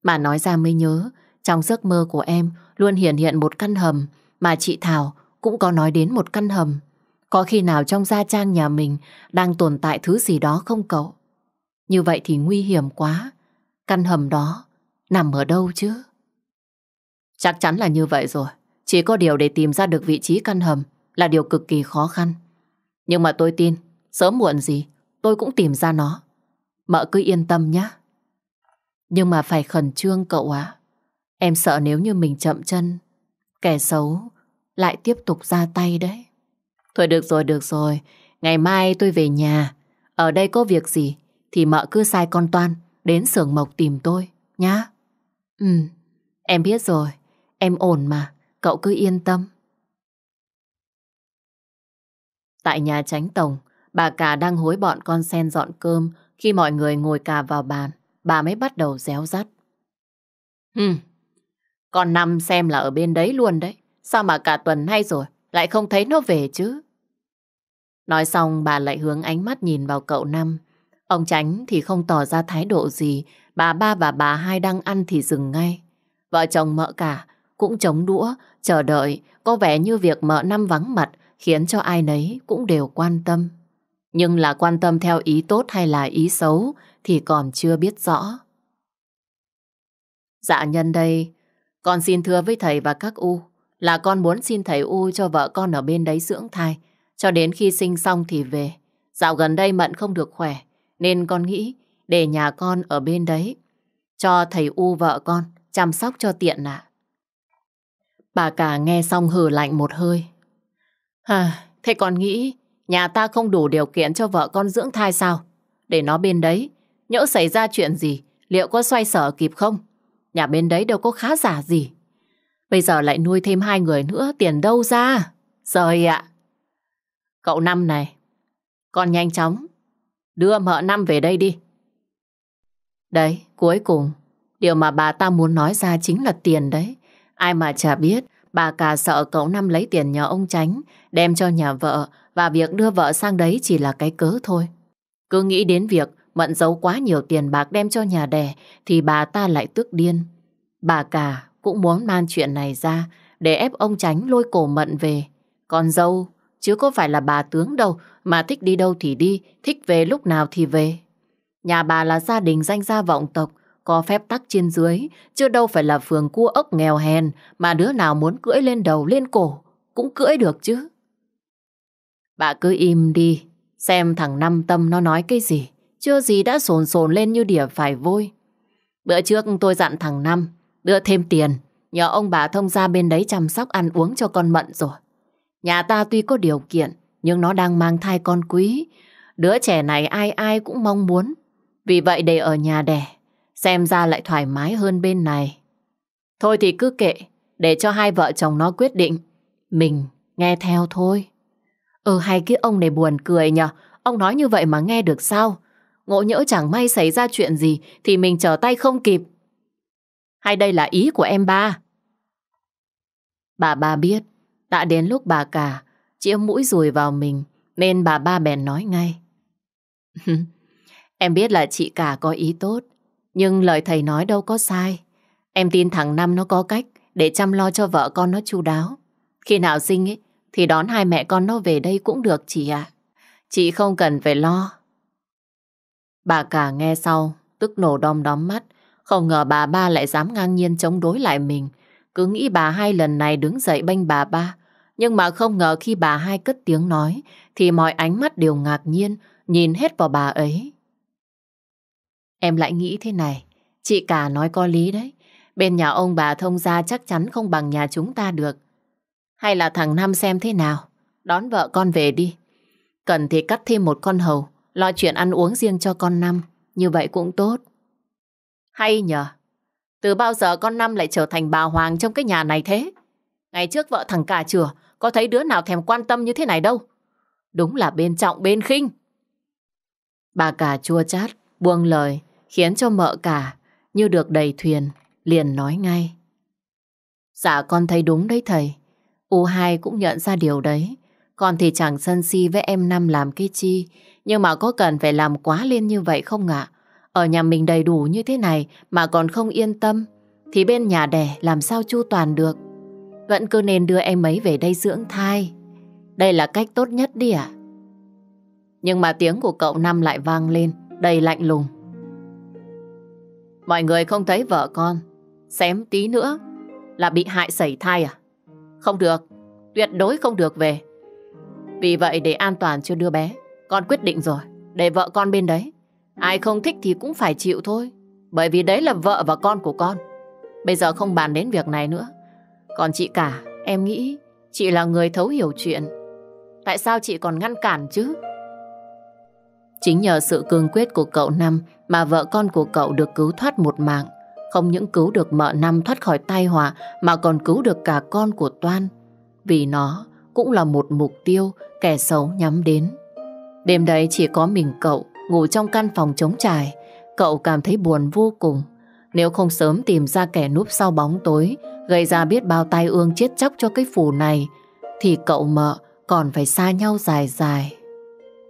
mà nói ra mới nhớ, trong giấc mơ của em luôn hiện hiện một căn hầm mà chị Thảo cũng có nói đến một căn hầm. Có khi nào trong gia trang nhà mình đang tồn tại thứ gì đó không cậu? Như vậy thì nguy hiểm quá. Căn hầm đó nằm ở đâu chứ? Chắc chắn là như vậy rồi. Chỉ có điều để tìm ra được vị trí căn hầm là điều cực kỳ khó khăn. Nhưng mà tôi tin, sớm muộn gì, tôi cũng tìm ra nó. Mợ cứ yên tâm nhé. Nhưng mà phải khẩn trương cậu ạ. Em sợ nếu như mình chậm chân, kẻ xấu lại tiếp tục ra tay đấy. Thôi được rồi, được rồi. Ngày mai tôi về nhà. Ở đây có việc gì thì mợ cứ sai con Toan đến xưởng mộc tìm tôi, nhá. Ừ, em biết rồi. Em ổn mà, cậu cứ yên tâm. Tại nhà tránh tổng, bà cả đang hối bọn con sen dọn cơm khi mọi người ngồi cà vào bàn, bà mới bắt đầu réo rắt. Hừm, con Năm xem là ở bên đấy luôn đấy. Sao mà cả tuần nay rồi, lại không thấy nó về chứ? Nói xong bà lại hướng ánh mắt nhìn vào cậu Năm. Ông Tránh thì không tỏ ra thái độ gì, bà ba và bà hai đang ăn thì dừng ngay. Vợ chồng mợ cả cũng chống đũa, chờ đợi, có vẻ như việc mợ Năm vắng mặt khiến cho ai nấy cũng đều quan tâm. Nhưng là quan tâm theo ý tốt hay là ý xấu thì còn chưa biết rõ. Dạ nhân đây, con xin thưa với thầy và các U là con muốn xin thầy U cho vợ con ở bên đấy dưỡng thai, cho đến khi sinh xong thì về. Dạo gần đây Mận không được khỏe, nên con nghĩ để nhà con ở bên đấy, cho thầy U vợ con chăm sóc cho tiện ạ. Bà cả nghe xong hừ lạnh một hơi. À, thế con nghĩ nhà ta không đủ điều kiện cho vợ con dưỡng thai sao? Để nó bên đấy, nhỡ xảy ra chuyện gì, liệu có xoay sở kịp không? Nhà bên đấy đâu có khá giả gì. Bây giờ lại nuôi thêm hai người nữa, tiền đâu ra? Rồi ạ. Cậu Năm này, con nhanh chóng, đưa mợ Năm về đây đi. Đấy, cuối cùng, điều mà bà ta muốn nói ra chính là tiền đấy. Ai mà chả biết, bà cả sợ cậu Năm lấy tiền nhờ ông Tránh, đem cho nhà vợ, và việc đưa vợ sang đấy chỉ là cái cớ thôi. Cứ nghĩ đến việc Mận giấu quá nhiều tiền bạc đem cho nhà đẻ thì bà ta lại tức điên. Bà cả cũng muốn man chuyện này ra để ép ông tránh lôi cổ Mận về. Còn dâu, chứ có phải là bà tướng đâu mà thích đi đâu thì đi, thích về lúc nào thì về. Nhà bà là gia đình danh gia vọng tộc, có phép tắc trên dưới, chứ đâu phải là phường cua ốc nghèo hèn mà đứa nào muốn cưỡi lên đầu lên cổ cũng cưỡi được chứ. Bà cứ im đi, xem thằng Năm Tâm nó nói cái gì chưa gì đã sồn sồn lên như đỉa phải vôi. Bữa trước tôi dặn thằng Năm đưa thêm tiền, nhờ ông bà thông gia bên đấy chăm sóc ăn uống cho con Mận rồi. Nhà ta tuy có điều kiện, nhưng nó đang mang thai con quý. Đứa trẻ này ai ai cũng mong muốn. Vì vậy để ở nhà đẻ, xem ra lại thoải mái hơn bên này. Thôi thì cứ kệ, để cho hai vợ chồng nó quyết định. Mình nghe theo thôi. Ừ hay cái ông này buồn cười nhờ, ông nói như vậy mà nghe được sao? ngộ nhỡ chẳng may xảy ra chuyện gì thì mình trở tay không kịp. Hay đây là ý của em ba? Bà ba biết, đã đến lúc bà cả chĩa mũi rùi vào mình nên bà ba bèn nói ngay. em biết là chị cả có ý tốt, nhưng lời thầy nói đâu có sai. Em tin thằng Năm nó có cách để chăm lo cho vợ con nó chu đáo. Khi nào sinh ấy, thì đón hai mẹ con nó về đây cũng được chị ạ. Chị không cần phải lo Bà cả nghe sau, tức nổ đom đóm mắt. Không ngờ bà ba lại dám ngang nhiên chống đối lại mình. Cứ nghĩ bà hai lần này đứng dậy bênh bà ba. Nhưng mà không ngờ khi bà hai cất tiếng nói, thì mọi ánh mắt đều ngạc nhiên, nhìn hết vào bà ấy. Em lại nghĩ thế này, chị cả nói có lý đấy. Bên nhà ông bà thông gia chắc chắn không bằng nhà chúng ta được. Hay là thằng Nam xem thế nào, đón vợ con về đi. Cần thì cắt thêm một con hầu, Lo chuyện ăn uống riêng cho con Năm Như vậy cũng tốt Hay nhờ Từ bao giờ con Năm lại trở thành bà Hoàng trong cái nhà này thế Ngày trước vợ thằng cả chửa Có thấy đứa nào thèm quan tâm như thế này đâu Đúng là bên trọng bên khinh Bà cả chua chát Buông lời Khiến cho mợ cả Như được đầy thuyền Liền nói ngay Dạ con thấy đúng đấy thầy u hai cũng nhận ra điều đấy Con thì chẳng sân si với em Năm làm cái chi nhưng mà có cần phải làm quá lên như vậy không ạ? Ở nhà mình đầy đủ như thế này mà còn không yên tâm, thì bên nhà đẻ làm sao chu toàn được. Vẫn cứ nên đưa em ấy về đây dưỡng thai. Đây là cách tốt nhất đi ạ. Nhưng mà tiếng của cậu Năm lại vang lên, đầy lạnh lùng. Mọi người không thấy vợ con, xém tí nữa là bị hại sẩy thai à? Không được, tuyệt đối không được về. Vì vậy để an toàn cho đứa bé, con quyết định rồi, để vợ con bên đấy. Ai không thích thì cũng phải chịu thôi. Bởi vì đấy là vợ và con của con. Bây giờ không bàn đến việc này nữa. Còn chị cả, em nghĩ chị là người thấu hiểu chuyện. Tại sao chị còn ngăn cản chứ? Chính nhờ sự cương quyết của cậu Năm mà vợ con của cậu được cứu thoát một mạng. Không những cứu được mợ Năm thoát khỏi tai họa mà còn cứu được cả con của Toan. Vì nó cũng là một mục tiêu kẻ xấu nhắm đến. Đêm đấy chỉ có mình cậu ngủ trong căn phòng trống trải. Cậu cảm thấy buồn vô cùng. Nếu không sớm tìm ra kẻ núp sau bóng tối, gây ra biết bao tai ương chết chóc cho cái phủ này, thì cậu mợ còn phải xa nhau dài dài.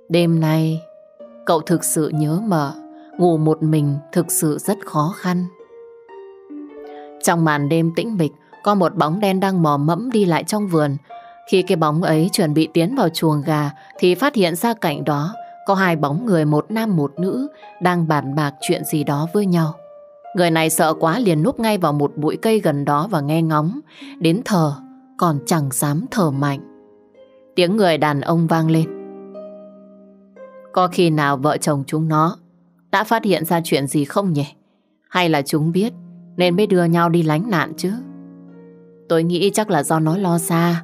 Đêm nay, cậu thực sự nhớ mợ, ngủ một mình thực sự rất khó khăn. Trong màn đêm tĩnh mịch, có một bóng đen đang mò mẫm đi lại trong vườn, khi cái bóng ấy chuẩn bị tiến vào chuồng gà thì phát hiện ra cảnh đó có hai bóng người một nam một nữ đang bàn bạc chuyện gì đó với nhau. Người này sợ quá liền núp ngay vào một bụi cây gần đó và nghe ngóng, đến thở còn chẳng dám thở mạnh. Tiếng người đàn ông vang lên. Có khi nào vợ chồng chúng nó đã phát hiện ra chuyện gì không nhỉ? Hay là chúng biết nên mới đưa nhau đi lánh nạn chứ? Tôi nghĩ chắc là do nó lo xa,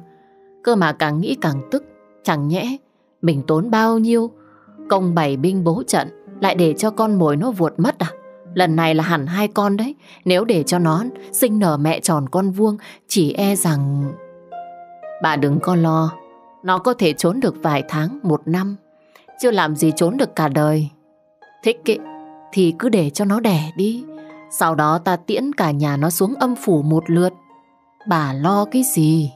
Cơ mà càng nghĩ càng tức, chẳng nhẽ mình tốn bao nhiêu công bày binh bố trận lại để cho con mồi nó vuột mất à? Lần này là hẳn hai con đấy, nếu để cho nó sinh nở mẹ tròn con vuông, chỉ e rằng... Bà đừng có lo, nó có thể trốn được vài tháng, một năm, chưa làm gì trốn được cả đời. Thích kệ, thì cứ để cho nó đẻ đi, sau đó ta tiễn cả nhà nó xuống âm phủ một lượt. Bà lo cái gì?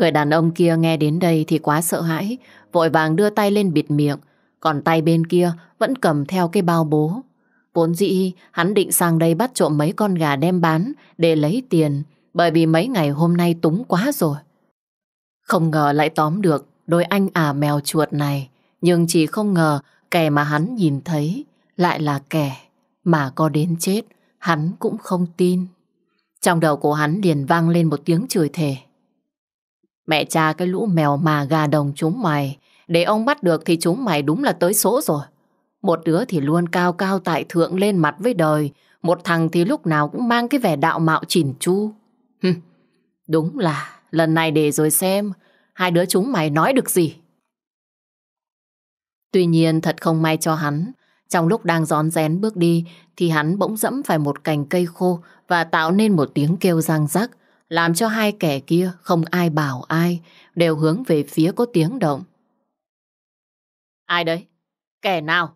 Người đàn ông kia nghe đến đây thì quá sợ hãi, vội vàng đưa tay lên bịt miệng, còn tay bên kia vẫn cầm theo cái bao bố. Vốn dĩ hắn định sang đây bắt trộm mấy con gà đem bán để lấy tiền, bởi vì mấy ngày hôm nay túng quá rồi. Không ngờ lại tóm được đôi anh ả mèo chuột này, nhưng chỉ không ngờ kẻ mà hắn nhìn thấy lại là kẻ mà có đến chết, hắn cũng không tin. Trong đầu của hắn liền vang lên một tiếng chửi thề. Mẹ cha cái lũ mèo mà gà đồng chúng mày. Để ông bắt được thì chúng mày đúng là tới số rồi. Một đứa thì luôn cao cao tại thượng lên mặt với đời. Một thằng thì lúc nào cũng mang cái vẻ đạo mạo chỉn chu. đúng là lần này để rồi xem hai đứa chúng mày nói được gì. Tuy nhiên thật không may cho hắn. Trong lúc đang gión rén bước đi thì hắn bỗng dẫm phải một cành cây khô và tạo nên một tiếng kêu răng rắc làm cho hai kẻ kia không ai bảo ai, đều hướng về phía có tiếng động. Ai đấy? Kẻ nào?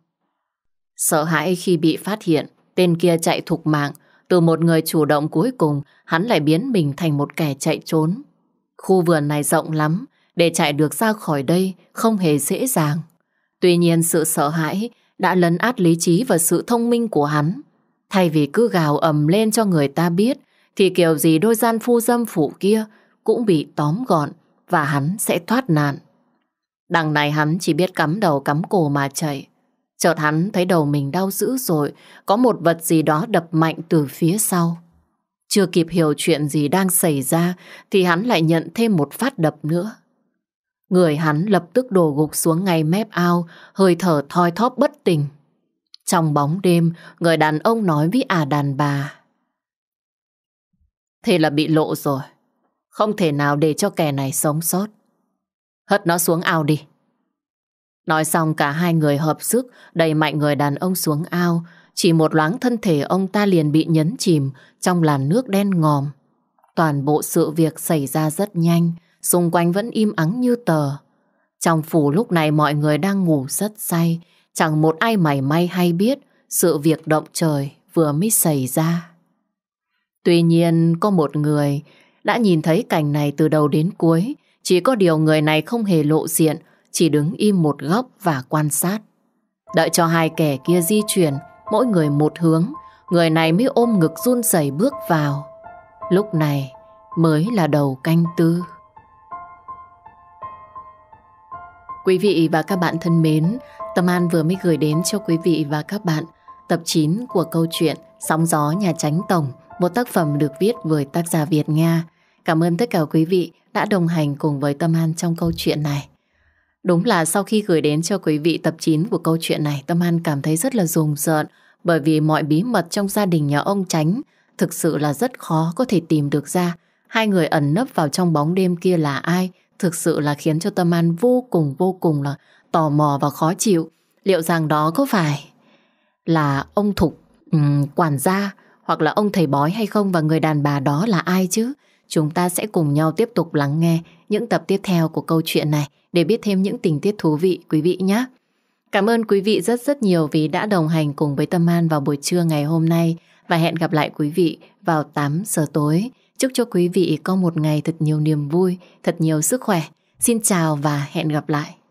Sợ hãi khi bị phát hiện, tên kia chạy thục mạng, từ một người chủ động cuối cùng, hắn lại biến mình thành một kẻ chạy trốn. Khu vườn này rộng lắm, để chạy được ra khỏi đây không hề dễ dàng. Tuy nhiên sự sợ hãi đã lấn át lý trí và sự thông minh của hắn. Thay vì cứ gào ầm lên cho người ta biết thì kiểu gì đôi gian phu dâm phụ kia cũng bị tóm gọn và hắn sẽ thoát nạn. Đằng này hắn chỉ biết cắm đầu cắm cổ mà chạy. Chợt hắn thấy đầu mình đau dữ rồi, có một vật gì đó đập mạnh từ phía sau. Chưa kịp hiểu chuyện gì đang xảy ra thì hắn lại nhận thêm một phát đập nữa. Người hắn lập tức đổ gục xuống ngay mép ao, hơi thở thoi thóp bất tỉnh. Trong bóng đêm, người đàn ông nói với ả à đàn bà. Thì là bị lộ rồi. Không thể nào để cho kẻ này sống sót. Hất nó xuống ao đi. Nói xong cả hai người hợp sức đẩy mạnh người đàn ông xuống ao. Chỉ một loáng thân thể ông ta liền bị nhấn chìm trong làn nước đen ngòm. Toàn bộ sự việc xảy ra rất nhanh, xung quanh vẫn im ắng như tờ. Trong phủ lúc này mọi người đang ngủ rất say, chẳng một ai mảy may hay biết sự việc động trời vừa mới xảy ra. Tuy nhiên có một người đã nhìn thấy cảnh này từ đầu đến cuối, chỉ có điều người này không hề lộ diện, chỉ đứng im một góc và quan sát. Đợi cho hai kẻ kia di chuyển, mỗi người một hướng, người này mới ôm ngực run rẩy bước vào. Lúc này mới là đầu canh tư. Quý vị và các bạn thân mến, Tâm An vừa mới gửi đến cho quý vị và các bạn tập 9 của câu chuyện Sóng gió nhà tránh tổng một tác phẩm được viết bởi tác giả Việt Nga. Cảm ơn tất cả quý vị đã đồng hành cùng với Tâm An trong câu chuyện này. Đúng là sau khi gửi đến cho quý vị tập 9 của câu chuyện này, Tâm An cảm thấy rất là rùng rợn bởi vì mọi bí mật trong gia đình nhà ông Tránh thực sự là rất khó có thể tìm được ra. Hai người ẩn nấp vào trong bóng đêm kia là ai thực sự là khiến cho Tâm An vô cùng vô cùng là tò mò và khó chịu. Liệu rằng đó có phải là ông Thục um, quản gia hoặc là ông thầy bói hay không và người đàn bà đó là ai chứ. Chúng ta sẽ cùng nhau tiếp tục lắng nghe những tập tiếp theo của câu chuyện này để biết thêm những tình tiết thú vị quý vị nhé. Cảm ơn quý vị rất rất nhiều vì đã đồng hành cùng với Tâm An vào buổi trưa ngày hôm nay và hẹn gặp lại quý vị vào 8 giờ tối. Chúc cho quý vị có một ngày thật nhiều niềm vui, thật nhiều sức khỏe. Xin chào và hẹn gặp lại.